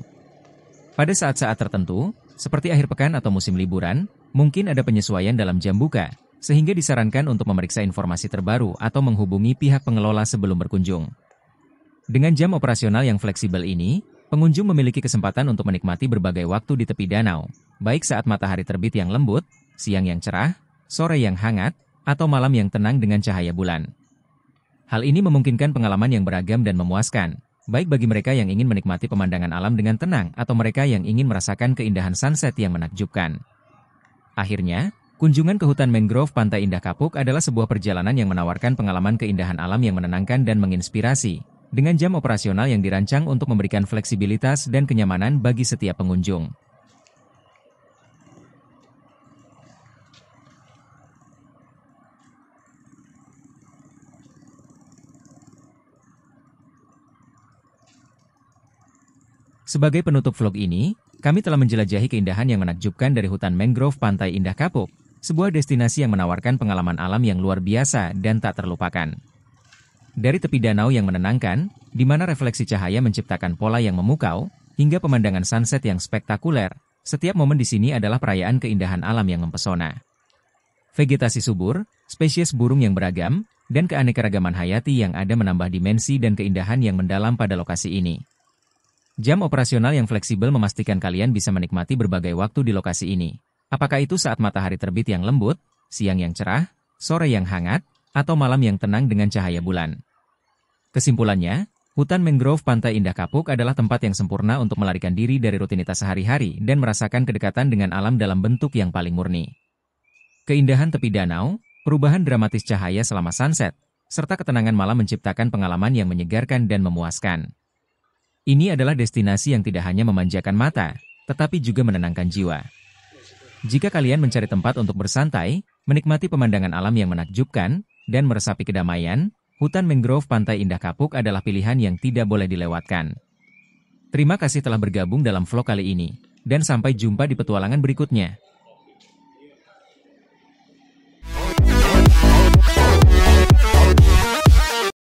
Pada saat-saat tertentu, seperti akhir pekan atau musim liburan, mungkin ada penyesuaian dalam jam buka, sehingga disarankan untuk memeriksa informasi terbaru atau menghubungi pihak pengelola sebelum berkunjung. Dengan jam operasional yang fleksibel ini, pengunjung memiliki kesempatan untuk menikmati berbagai waktu di tepi danau, baik saat matahari terbit yang lembut, siang yang cerah, sore yang hangat, atau malam yang tenang dengan cahaya bulan. Hal ini memungkinkan pengalaman yang beragam dan memuaskan, baik bagi mereka yang ingin menikmati pemandangan alam dengan tenang atau mereka yang ingin merasakan keindahan sunset yang menakjubkan. Akhirnya, kunjungan ke hutan mangrove Pantai Indah Kapuk adalah sebuah perjalanan yang menawarkan pengalaman keindahan alam yang menenangkan dan menginspirasi, dengan jam operasional yang dirancang untuk memberikan fleksibilitas dan kenyamanan bagi setiap pengunjung. Sebagai penutup vlog ini, kami telah menjelajahi keindahan yang menakjubkan dari hutan mangrove Pantai Indah Kapuk, sebuah destinasi yang menawarkan pengalaman alam yang luar biasa dan tak terlupakan. Dari tepi danau yang menenangkan, di mana refleksi cahaya menciptakan pola yang memukau, hingga pemandangan sunset yang spektakuler, setiap momen di sini adalah perayaan keindahan alam yang mempesona. Vegetasi subur, spesies burung yang beragam, dan keanekaragaman hayati yang ada menambah dimensi dan keindahan yang mendalam pada lokasi ini. Jam operasional yang fleksibel memastikan kalian bisa menikmati berbagai waktu di lokasi ini. Apakah itu saat matahari terbit yang lembut, siang yang cerah, sore yang hangat, atau malam yang tenang dengan cahaya bulan. Kesimpulannya, hutan mangrove Pantai Indah Kapuk adalah tempat yang sempurna untuk melarikan diri dari rutinitas sehari-hari dan merasakan kedekatan dengan alam dalam bentuk yang paling murni. Keindahan tepi danau, perubahan dramatis cahaya selama sunset, serta ketenangan malam menciptakan pengalaman yang menyegarkan dan memuaskan. Ini adalah destinasi yang tidak hanya memanjakan mata, tetapi juga menenangkan jiwa. Jika kalian mencari tempat untuk bersantai, menikmati pemandangan alam yang menakjubkan, dan meresapi kedamaian, hutan mangrove Pantai Indah Kapuk adalah pilihan yang tidak boleh dilewatkan. Terima kasih telah bergabung dalam vlog kali ini, dan sampai jumpa di petualangan berikutnya.